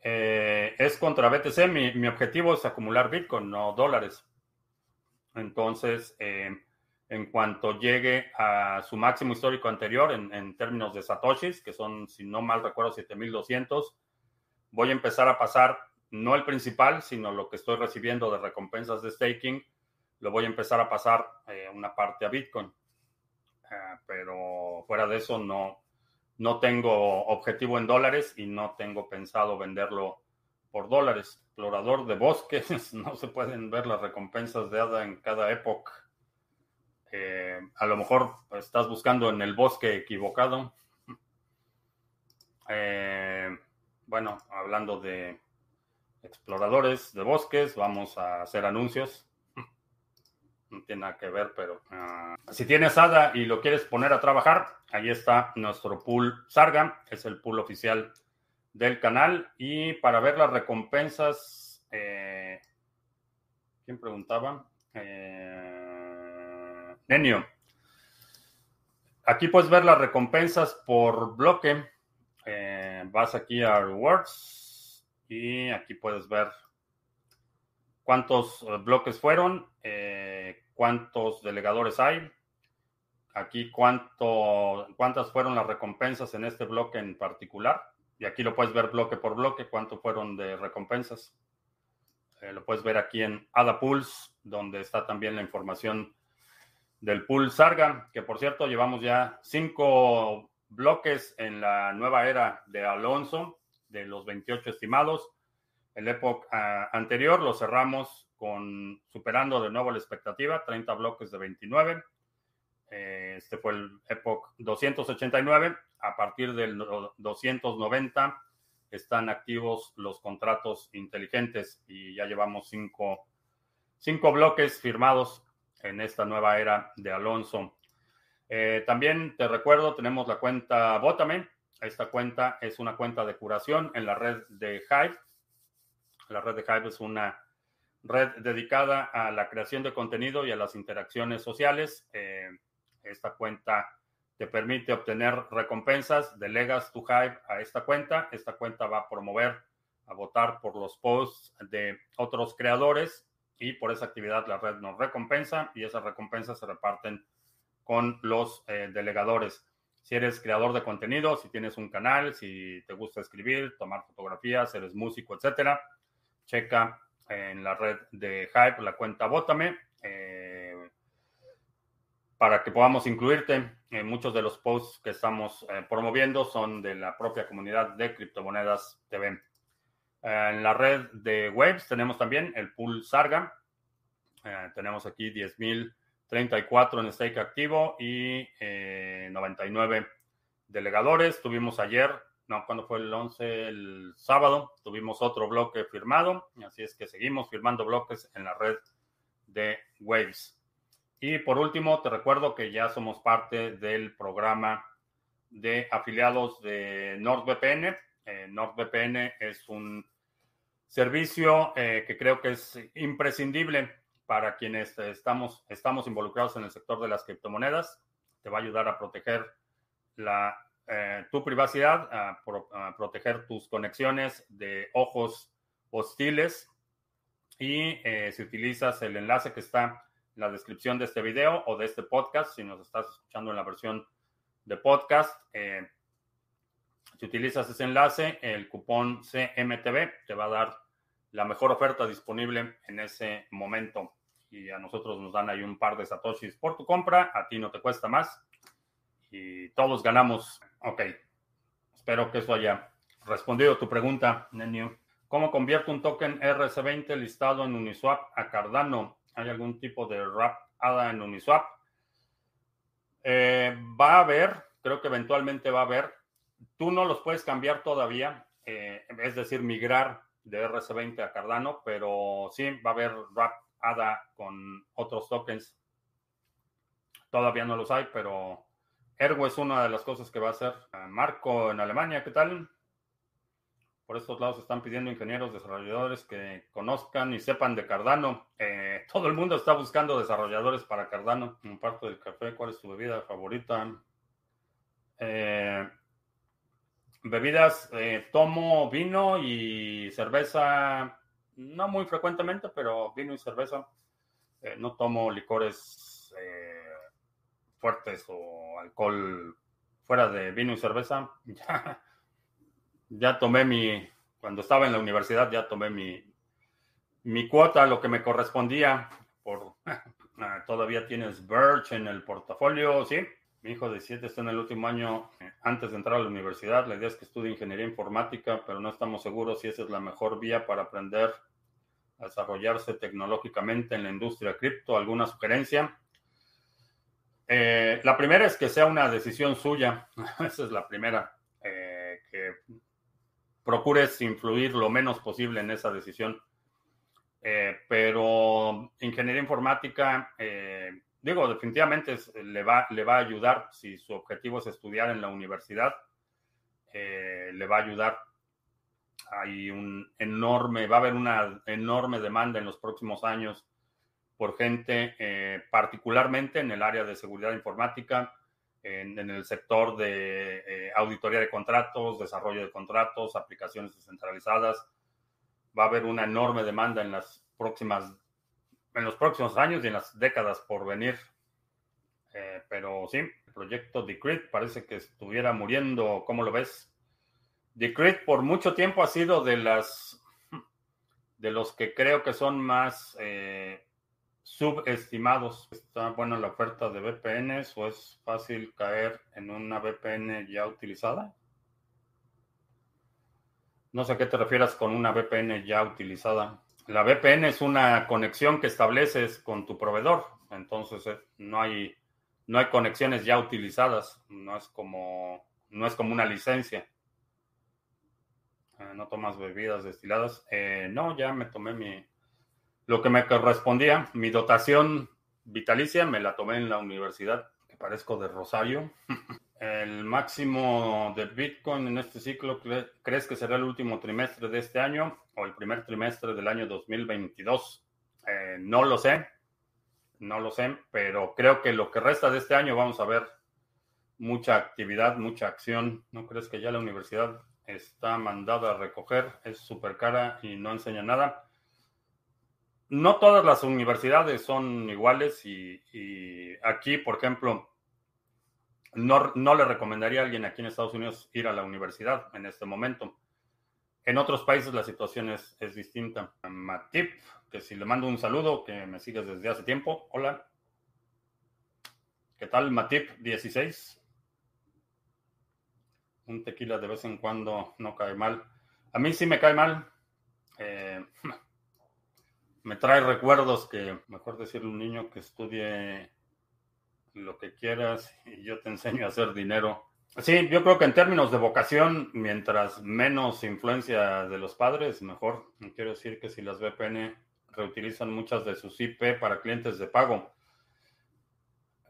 Eh, es contra BTC. Mi, objetivo es acumular Bitcoin, no dólares. Entonces, eh, en cuanto llegue a su máximo histórico anterior en, términos de satoshis, que son, si no mal recuerdo, 7200, voy a empezar a pasar no el principal, sino lo que estoy recibiendo de recompensas de staking, lo voy a empezar a pasar eh, una parte a Bitcoin. Ah, pero fuera de eso, no, no tengo objetivo en dólares y no tengo pensado venderlo por dólares. Explorador de bosques, no se pueden ver las recompensas de Ada en cada época. Eh, a lo mejor estás buscando en el bosque equivocado. Eh, bueno, hablando de exploradores de bosques, vamos a hacer anuncios no tiene nada que ver, pero ah, si tienes ADA y lo quieres poner a trabajar, ahí está nuestro pool Sarga, es el pool oficial del canal. Y para ver las recompensas, eh, ¿quién preguntaba? Eh, Nenio. Aquí puedes ver las recompensas por bloque. Eh, vas aquí a Rewards y aquí puedes ver cuántos eh, bloques fueron. Eh, cuántos delegadores hay, aquí cuánto, cuántas fueron las recompensas en este bloque en particular. Y aquí lo puedes ver bloque por bloque, cuánto fueron de recompensas. Eh, lo puedes ver aquí en ADA Pools, donde está también la información del pool Sarga, que por cierto llevamos ya cinco bloques en la nueva era de Alonso, de los 28 estimados. El época ah, anterior lo cerramos con superando de nuevo la expectativa, 30 bloques de 29. Eh, este fue el Epoch 289. A partir del 290 están activos los contratos inteligentes y ya llevamos cinco, bloques firmados en esta nueva era de Alonso. Eh, también te recuerdo, tenemos la cuenta Botame. Esta cuenta es una cuenta de curación en la red de Hive. La red de Hive es una red dedicada a la creación de contenido y a las interacciones sociales. Eh, esta cuenta te permite obtener recompensas, delegas tu hype a esta cuenta. Esta cuenta va a promover, a votar por los posts de otros creadores y por esa actividad la red nos recompensa y esas recompensas se reparten con los eh, delegadores. Si eres creador de contenido, si tienes un canal, si te gusta escribir, tomar fotografías, eres músico, etcétera, checa en la red de Hype, la cuenta Bótame, eh, para que podamos incluirte. en muchos de los posts que estamos eh, promoviendo son de la propia comunidad de Criptomonedas TV. En la red de Waves tenemos también el pool Sarga. Eh, tenemos aquí 10.034 en stake activo y 99 delegadores. Tuvimos ayer no, cuando fue el 11, el sábado, tuvimos otro bloque firmado, así es que seguimos firmando bloques en la red de Waves. Y por último, te recuerdo que ya somos parte del programa de afiliados de NordVPN. Eh, NordVPN es un servicio eh, que creo que es imprescindible para quienes eh, estamos, estamos involucrados en el sector de las criptomonedas. Te va a ayudar a proteger la eh, tu privacidad, a, proteger tus conexiones de ojos hostiles y eh, si utilizas el enlace que está en la descripción de este video o de este podcast, si nos estás escuchando en la versión de podcast, eh, si utilizas ese enlace, el cupón CMTV te va a dar la mejor oferta disponible en ese momento. Y a nosotros nos dan ahí un par de satoshis por tu compra, a ti no te cuesta más y todos ganamos. Ok. Espero que eso haya respondido tu pregunta, Nenio. ¿Cómo convierto un token RC20 listado en Uniswap a Cardano? ¿Hay algún tipo de wrap ADA en Uniswap? Eh, va a haber, creo que eventualmente va a haber. Tú no los puedes cambiar todavía, eh, es decir, migrar de RC20 a Cardano, pero sí va a haber wrap ADA con otros tokens. Todavía no los hay, pero Ergo es una de las cosas que va a hacer eh, Marco en Alemania. ¿Qué tal? Por estos lados están pidiendo ingenieros, desarrolladores que conozcan y sepan de Cardano. Eh, todo el mundo está buscando desarrolladores para Cardano. Un parte del café, ¿cuál es tu bebida favorita? Eh, bebidas, tomo vino y cerveza, no muy frecuentemente, pero vino y cerveza. no tomo licores fuertes o alcohol fuera de vino y cerveza, ya, tomé mi, cuando estaba en la universidad, ya tomé mi, mi cuota, lo que me correspondía por... Ah, todavía tienes Birch en el portafolio, ¿sí? Mi hijo de 7 está en el último año eh, antes de entrar a la universidad. La idea es que estudie ingeniería informática, pero no estamos seguros si esa es la mejor vía para aprender a desarrollarse tecnológicamente en la industria cripto. ¿Alguna sugerencia? Eh, la primera es que sea una decisión suya. Esa es la primera. Eh, que procures influir lo menos posible en esa decisión. Eh, pero ingeniería informática, digo, definitivamente le, va, le va a ayudar. Si su objetivo es estudiar en la universidad, le va a ayudar. Hay un enorme, va a haber una enorme demanda en los próximos años por gente eh, particularmente en el área de seguridad informática, en, el sector de eh, auditoría de contratos, desarrollo de contratos, aplicaciones descentralizadas. Va a haber una enorme demanda en las próximas, en los próximos años y en las décadas por venir. Eh, pero sí, el proyecto Decreed parece que estuviera muriendo. ¿Cómo lo ves? Decreed por mucho tiempo ha sido de las de los que creo que son más subestimados. Está buena la oferta de VPNs o es fácil caer en una VPN ya utilizada. No sé a qué te refieras con una VPN ya utilizada. La VPN es una conexión que estableces con tu proveedor, entonces eh, no hay no hay conexiones ya utilizadas, no es como no es como una licencia. Eh, no tomas bebidas destiladas. Eh, no, ya me tomé mi lo que me correspondía, mi dotación vitalicia, me la tomé en la universidad, que parezco de Rosario. El máximo de Bitcoin en este ciclo, ¿crees que será el último trimestre de este año o el primer trimestre del año 2022? Eh, no lo sé, no lo sé, pero creo que lo que resta de este año vamos a ver mucha actividad, mucha acción. ¿No crees que ya la universidad está mandada a recoger? Es súper cara y no enseña nada no todas las universidades son iguales y, aquí, por ejemplo, no, no, le recomendaría a alguien aquí en Estados Unidos ir a la universidad en este momento. En otros países la situación es, es distinta. Matip, que si le mando un saludo, que me sigues desde hace tiempo. Hola. ¿Qué tal, Matip 16? Un tequila de vez en cuando no cae mal. A mí sí me cae mal. Eh, me trae recuerdos que mejor decirle un niño que estudie lo que quieras y yo te enseño a hacer dinero. Sí, yo creo que en términos de vocación, mientras menos influencia de los padres, mejor. Quiero decir que si las VPN reutilizan muchas de sus IP para clientes de pago,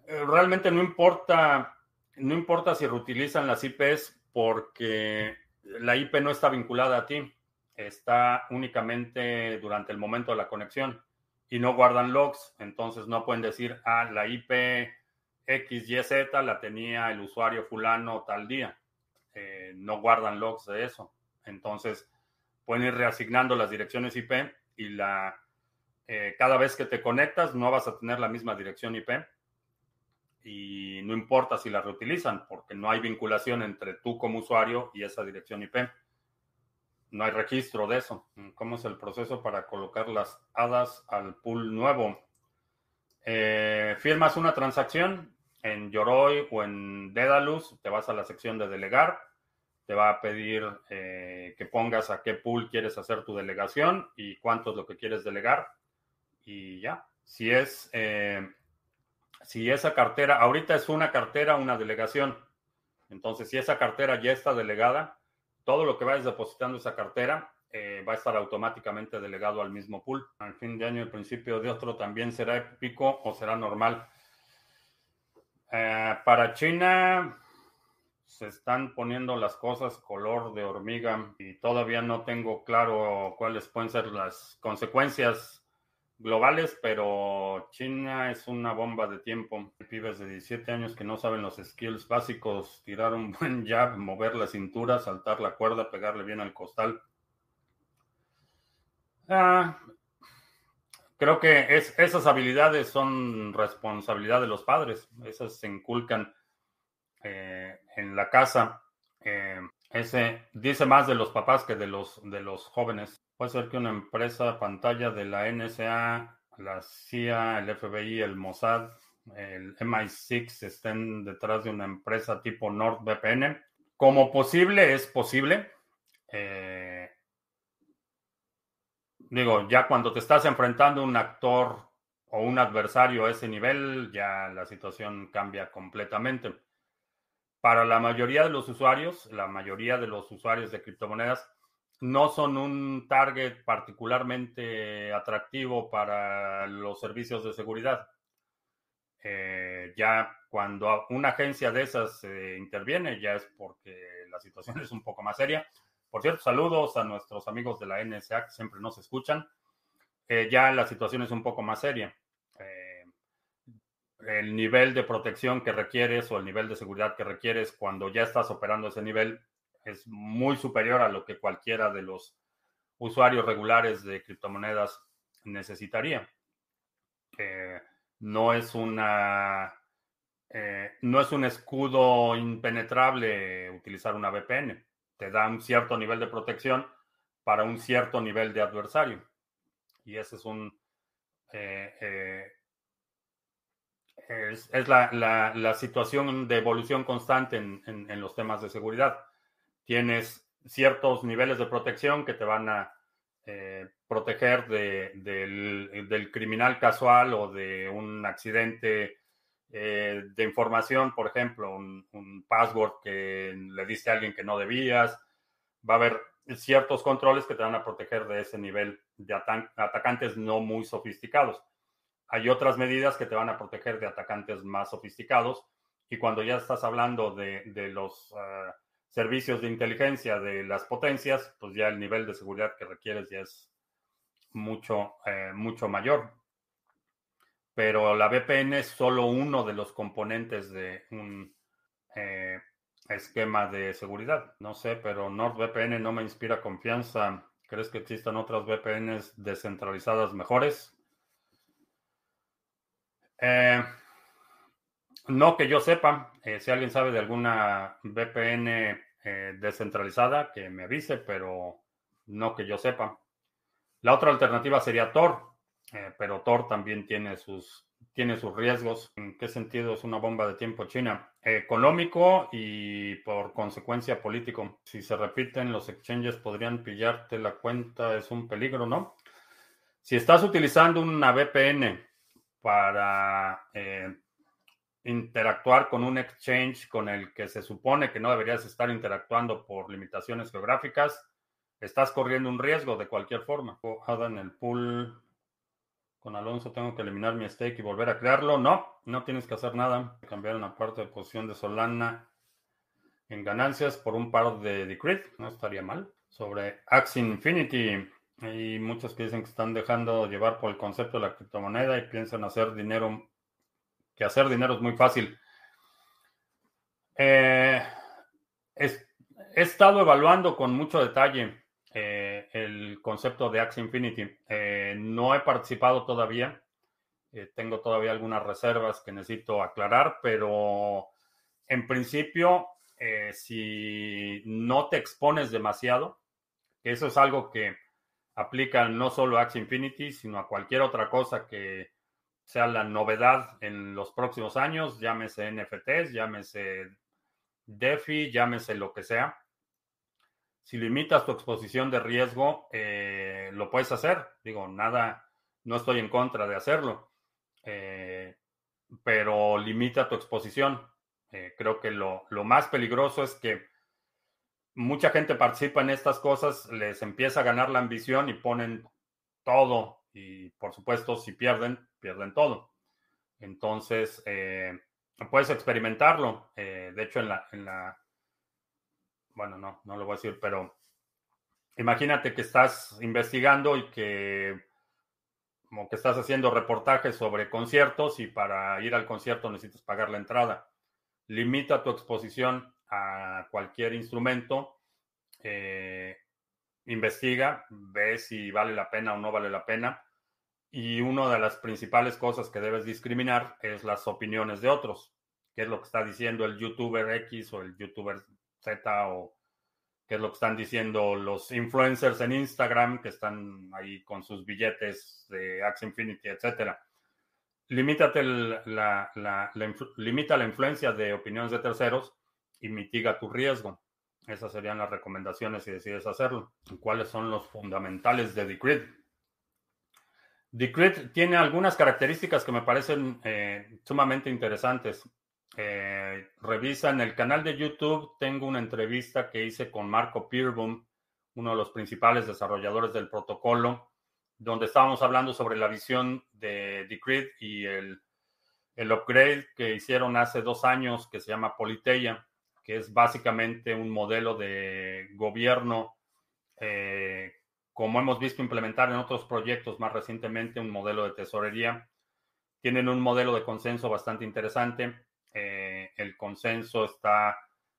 eh, realmente no importa, no importa si reutilizan las IPs porque la IP no está vinculada a ti está únicamente durante el momento de la conexión y no guardan logs, entonces no pueden decir, ah, la IP XYZ la tenía el usuario fulano tal día. Eh, no guardan logs de eso. Entonces pueden ir reasignando las direcciones IP y la, eh, cada vez que te conectas no vas a tener la misma dirección IP y no importa si la reutilizan porque no hay vinculación entre tú como usuario y esa dirección IP. No hay registro de eso. ¿Cómo es el proceso para colocar las hadas al pool nuevo? Eh, firmas una transacción en Yoroi o en Dedalus, te vas a la sección de delegar, te va a pedir eh, que pongas a qué pool quieres hacer tu delegación y cuánto es lo que quieres delegar y ya. Si es, eh, si esa cartera, ahorita es una cartera, una delegación. Entonces, si esa cartera ya está delegada, todo lo que vayas depositando esa cartera eh, va a estar automáticamente delegado al mismo pool. Al fin de año, el principio de otro también será épico o será normal. Eh, para China se están poniendo las cosas color de hormiga y todavía no tengo claro cuáles pueden ser las consecuencias globales, pero China es una bomba de tiempo. Pibes de 17 años que no saben los skills básicos, tirar un buen jab, mover la cintura, saltar la cuerda, pegarle bien al costal. Ah, creo que esas habilidades son responsabilidad de los padres, esas se inculcan eh, en la casa. Eh, ese dice más de los papás que de los, de los jóvenes. Puede ser que una empresa pantalla de la NSA, la CIA, el FBI, el Mossad, el MI6 estén detrás de una empresa tipo NordVPN. Como posible, es posible. Eh, digo, ya cuando te estás enfrentando a un actor o un adversario a ese nivel, ya la situación cambia completamente para la mayoría de los usuarios, la mayoría de los usuarios de criptomonedas no son un target particularmente atractivo para los servicios de seguridad. Eh, ya cuando una agencia de esas eh, interviene, ya es porque la situación es un poco más seria. Por cierto, saludos a nuestros amigos de la NSA que siempre nos escuchan. Eh, ya la situación es un poco más seria el nivel de protección que requieres o el nivel de seguridad que requieres cuando ya estás operando ese nivel es muy superior a lo que cualquiera de los usuarios regulares de criptomonedas necesitaría. Eh, no es una eh, no es un escudo impenetrable utilizar una VPN. Te da un cierto nivel de protección para un cierto nivel de adversario. Y ese es un eh, es, la, situación de evolución constante en, los temas de seguridad. Tienes ciertos niveles de protección que te van a eh, proteger del, criminal casual o de un accidente eh, de información, por ejemplo, un, un, password que le diste a alguien que no debías. Va a haber ciertos controles que te van a proteger de ese nivel de atacantes no muy sofisticados hay otras medidas que te van a proteger de atacantes más sofisticados. Y cuando ya estás hablando de, los ah, servicios de inteligencia de las potencias, pues ya el nivel de seguridad que requieres ya es mucho, eh, mucho mayor. Pero la VPN es solo uno de los componentes de un eh, esquema de seguridad. No sé, pero NordVPN no me inspira confianza. ¿Crees que existan otras VPNs descentralizadas mejores? Eh, no que yo sepa, eh, si alguien sabe de alguna VPN eh, descentralizada, que me avise, pero no que yo sepa. La otra alternativa sería Tor, pero Tor también tiene sus, tiene sus riesgos. ¿En qué sentido es una bomba de tiempo China? Económico y por consecuencia político. Si se repiten, los exchanges podrían pillarte la cuenta, es un peligro, ¿no? Si estás utilizando una VPN, para eh, interactuar con un exchange con el que se supone que no deberías estar interactuando por limitaciones geográficas, estás corriendo un riesgo de cualquier forma. Oh, Ada en el pool con Alonso, tengo que eliminar mi stake y volver a crearlo. No, no tienes que hacer nada. Cambiar una parte de posición de Solana en ganancias por un par de Decreed, no estaría mal. Sobre Axie Infinity, hay muchos que dicen que están dejando llevar por el concepto de la criptomoneda y piensan hacer dinero, que hacer dinero es muy fácil. Eh, he estado evaluando con mucho detalle eh, el concepto de Axe Infinity. Eh, no he participado todavía. tengo todavía algunas reservas que necesito aclarar, pero en principio, si no te expones demasiado, eso es algo que Aplica no solo a Axie Infinity, sino a cualquier otra cosa que sea la novedad en los próximos años, llámese NFTs, llámese DeFi, llámese lo que sea. Si limitas tu exposición de riesgo, eh, lo puedes hacer. Digo, nada, no estoy en contra de hacerlo, eh, pero limita tu exposición. Eh, creo que lo más peligroso es que mucha gente participa en estas cosas, les empieza a ganar la ambición y ponen todo. Y por supuesto, si pierden, pierden todo. Entonces, eh, puedes experimentarlo. Eh, de hecho, en la, en la... Bueno, no, no lo voy a decir, pero imagínate que estás investigando y que como que estás haciendo reportajes sobre conciertos y para ir al concierto necesitas pagar la entrada. Limita tu exposición a cualquier instrumento, eh, investiga, ve si vale la pena o no vale la pena. Y una de las principales cosas que debes discriminar es las opiniones de otros, qué es lo que está diciendo el youtuber X o el youtuber Z o qué es lo que están diciendo los influencers en Instagram que están ahí con sus billetes de Axe Infinity, etc. Limítate limita la influencia de opiniones de terceros y mitiga tu riesgo. Esas serían las recomendaciones si decides hacerlo. ¿Cuáles son los fundamentales de Decreed? Decreed tiene algunas características que me parecen eh, sumamente interesantes. Eh, revisa en el canal de YouTube, tengo una entrevista que hice con Marco Pierboom, uno de los principales desarrolladores del protocolo, donde estábamos hablando sobre la visión de Decreed y el, el upgrade que hicieron hace dos años que se llama Politeia que es básicamente un modelo de gobierno, eh, como hemos visto implementar en otros proyectos más recientemente, un modelo de tesorería. Tienen un modelo de consenso bastante interesante. Eh, el consenso está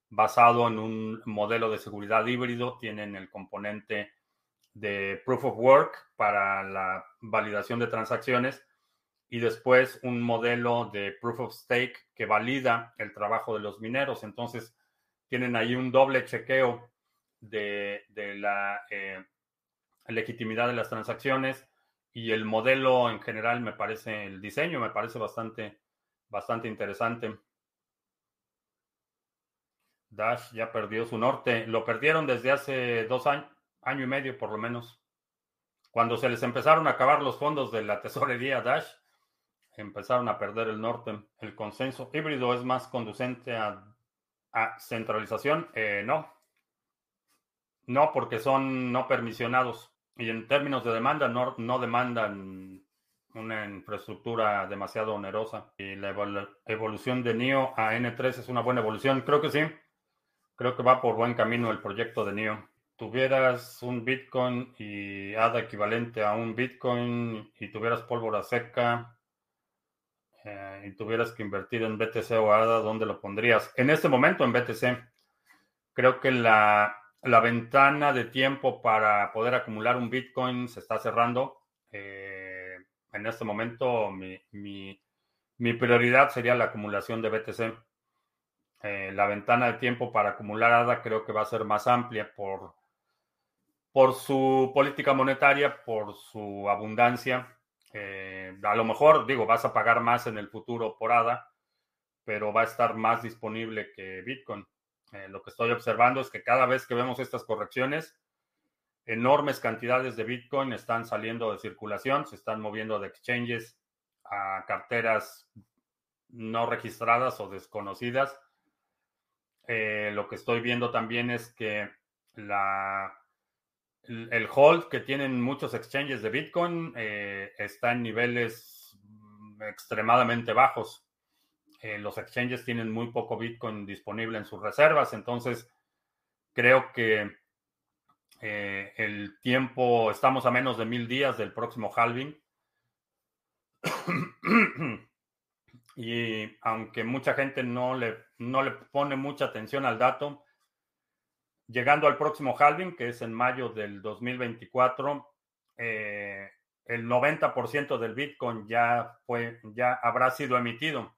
basado en un modelo de seguridad híbrido. Tienen el componente de proof of work para la validación de transacciones y después un modelo de proof of stake que valida el trabajo de los mineros. Entonces, tienen ahí un doble chequeo de, la eh, legitimidad de las transacciones y el modelo en general me parece, el diseño me parece bastante, bastante interesante. Dash ya perdió su norte. Lo perdieron desde hace dos años, año y medio por lo menos. Cuando se les empezaron a acabar los fondos de la tesorería Dash, empezaron a perder el norte. ¿El consenso híbrido es más conducente a, centralización? Eh, no. No, porque son no permisionados. Y en términos de demanda, no, no demandan una infraestructura demasiado onerosa. Y la evolución de NIO a N3 es una buena evolución. Creo que sí. Creo que va por buen camino el proyecto de NIO. Tuvieras un Bitcoin y ADA equivalente a un Bitcoin y tuvieras pólvora seca, eh, y tuvieras que invertir en BTC o ADA, ¿dónde lo pondrías? En este momento en BTC. Creo que la, la ventana de tiempo para poder acumular un Bitcoin se está cerrando. Eh, en este momento mi, mi, prioridad sería la acumulación de BTC. Eh, la ventana de tiempo para acumular ADA creo que va a ser más amplia por, por su política monetaria, por su abundancia eh, a lo mejor, digo, vas a pagar más en el futuro por ADA, pero va a estar más disponible que Bitcoin. Eh, lo que estoy observando es que cada vez que vemos estas correcciones, enormes cantidades de Bitcoin están saliendo de circulación, se están moviendo de exchanges a carteras no registradas o desconocidas. Eh, lo que estoy viendo también es que la el hold que tienen muchos exchanges de Bitcoin eh, está en niveles mm, extremadamente bajos. Eh, los exchanges tienen muy poco Bitcoin disponible en sus reservas, entonces creo que eh, el tiempo, estamos a menos de mil días del próximo halving. y aunque mucha gente no le, no le pone mucha atención al dato, llegando al próximo halving, que es en mayo del 2024, eh, el 90% del Bitcoin ya, fue, ya habrá sido emitido.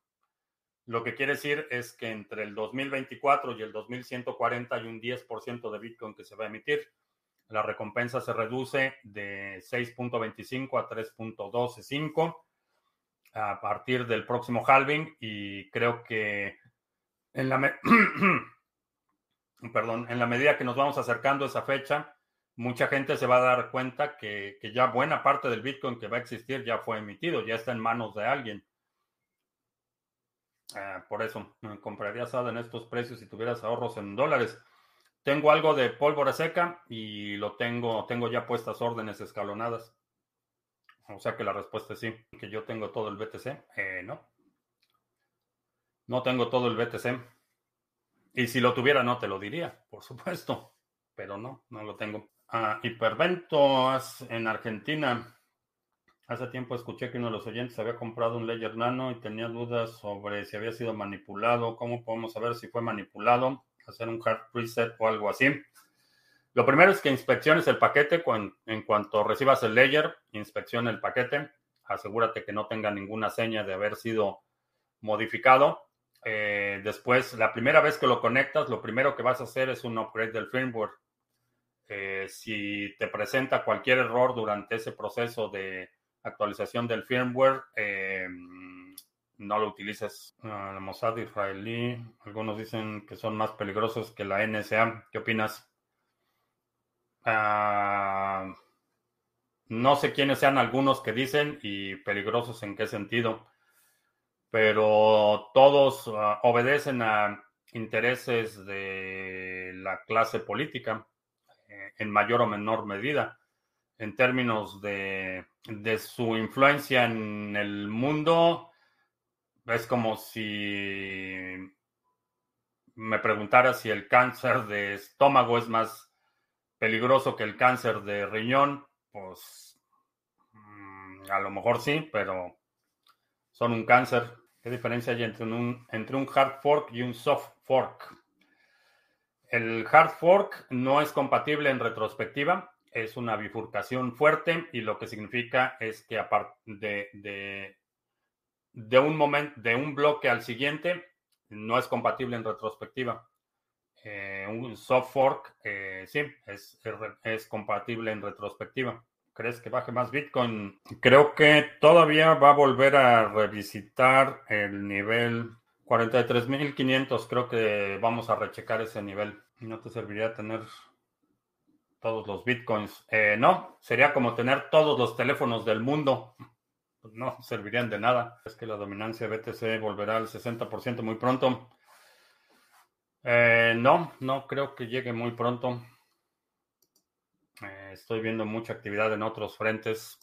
Lo que quiere decir es que entre el 2024 y el 2140 hay un 10% de Bitcoin que se va a emitir. La recompensa se reduce de 6.25 a 3.125 a partir del próximo halving y creo que en la, perdón, en la medida que nos vamos acercando a esa fecha, mucha gente se va a dar cuenta que, ya buena parte del Bitcoin que va a existir ya fue emitido, ya está en manos de alguien. Ah, por eso, compraría ADA en estos precios si tuvieras ahorros en dólares. Tengo algo de pólvora seca y lo tengo, tengo ya puestas órdenes escalonadas. O sea que la respuesta es sí, que yo tengo todo el BTC. Eh, no. No tengo todo el BTC. Y si lo tuviera, no te lo diría, por supuesto, pero no, no lo tengo. Ah, hiperventos en Argentina. Hace tiempo escuché que uno de los oyentes había comprado un Ledger Nano y tenía dudas sobre si había sido manipulado. ¿Cómo podemos saber si fue manipulado? Hacer un hard preset o algo así. Lo primero es que inspecciones el paquete. En cuanto recibas el Ledger, inspecciona el paquete. Asegúrate que no tenga ninguna seña de haber sido modificado. Eh, después, la primera vez que lo conectas, lo primero que vas a hacer es un upgrade del firmware. Eh, si te presenta cualquier error durante ese proceso de actualización del firmware, eh, no lo utilices. Ah, la Mossad israelí, algunos dicen que son más peligrosos que la NSA. ¿Qué opinas? Ah, no sé quiénes sean algunos que dicen y peligrosos en qué sentido pero todos ah, obedecen a intereses de la clase política eh, en mayor o menor medida en términos de, de, su influencia en el mundo. Es como si me preguntara si el cáncer de estómago es más peligroso que el cáncer de riñón. Pues mm, a lo mejor sí, pero son un cáncer. ¿Qué diferencia hay entre un, entre un hard fork y un soft fork? El hard fork no es compatible en retrospectiva, es una bifurcación fuerte y lo que significa es que aparte de, de, un momento, de un bloque al siguiente, no es compatible en retrospectiva. Eh, un soft fork, eh, sí, es compatible en retrospectiva. ¿Crees que baje más Bitcoin? Creo que todavía va a volver a revisitar el nivel 43.500. Creo que vamos a rechecar ese nivel. No te serviría tener todos los bitcoins. Eh, no, sería como tener todos los teléfonos del mundo. Pues no servirían de nada. Es que la dominancia BTC volverá al 60% muy pronto. Eh, no, no creo que llegue muy pronto. Eh, estoy viendo mucha actividad en otros frentes.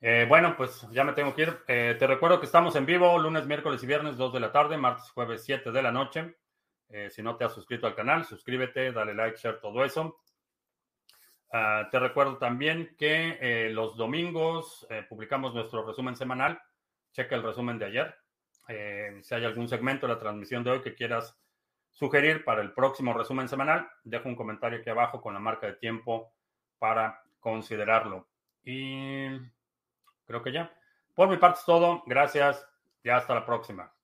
Eh, bueno, pues ya me tengo que ir. Eh, te recuerdo que estamos en vivo lunes, miércoles y viernes, 2 de la tarde, martes, jueves, 7 de la noche. si no te has suscrito al canal, suscríbete, dale like, share, todo eso. Ah, te recuerdo también que los domingos publicamos nuestro resumen semanal. Checa el resumen de ayer. si hay algún segmento de la transmisión de hoy que quieras sugerir para el próximo resumen semanal. Dejo un comentario aquí abajo con la marca de tiempo para considerarlo. Y creo que ya. Por mi parte es todo. Gracias y hasta la próxima.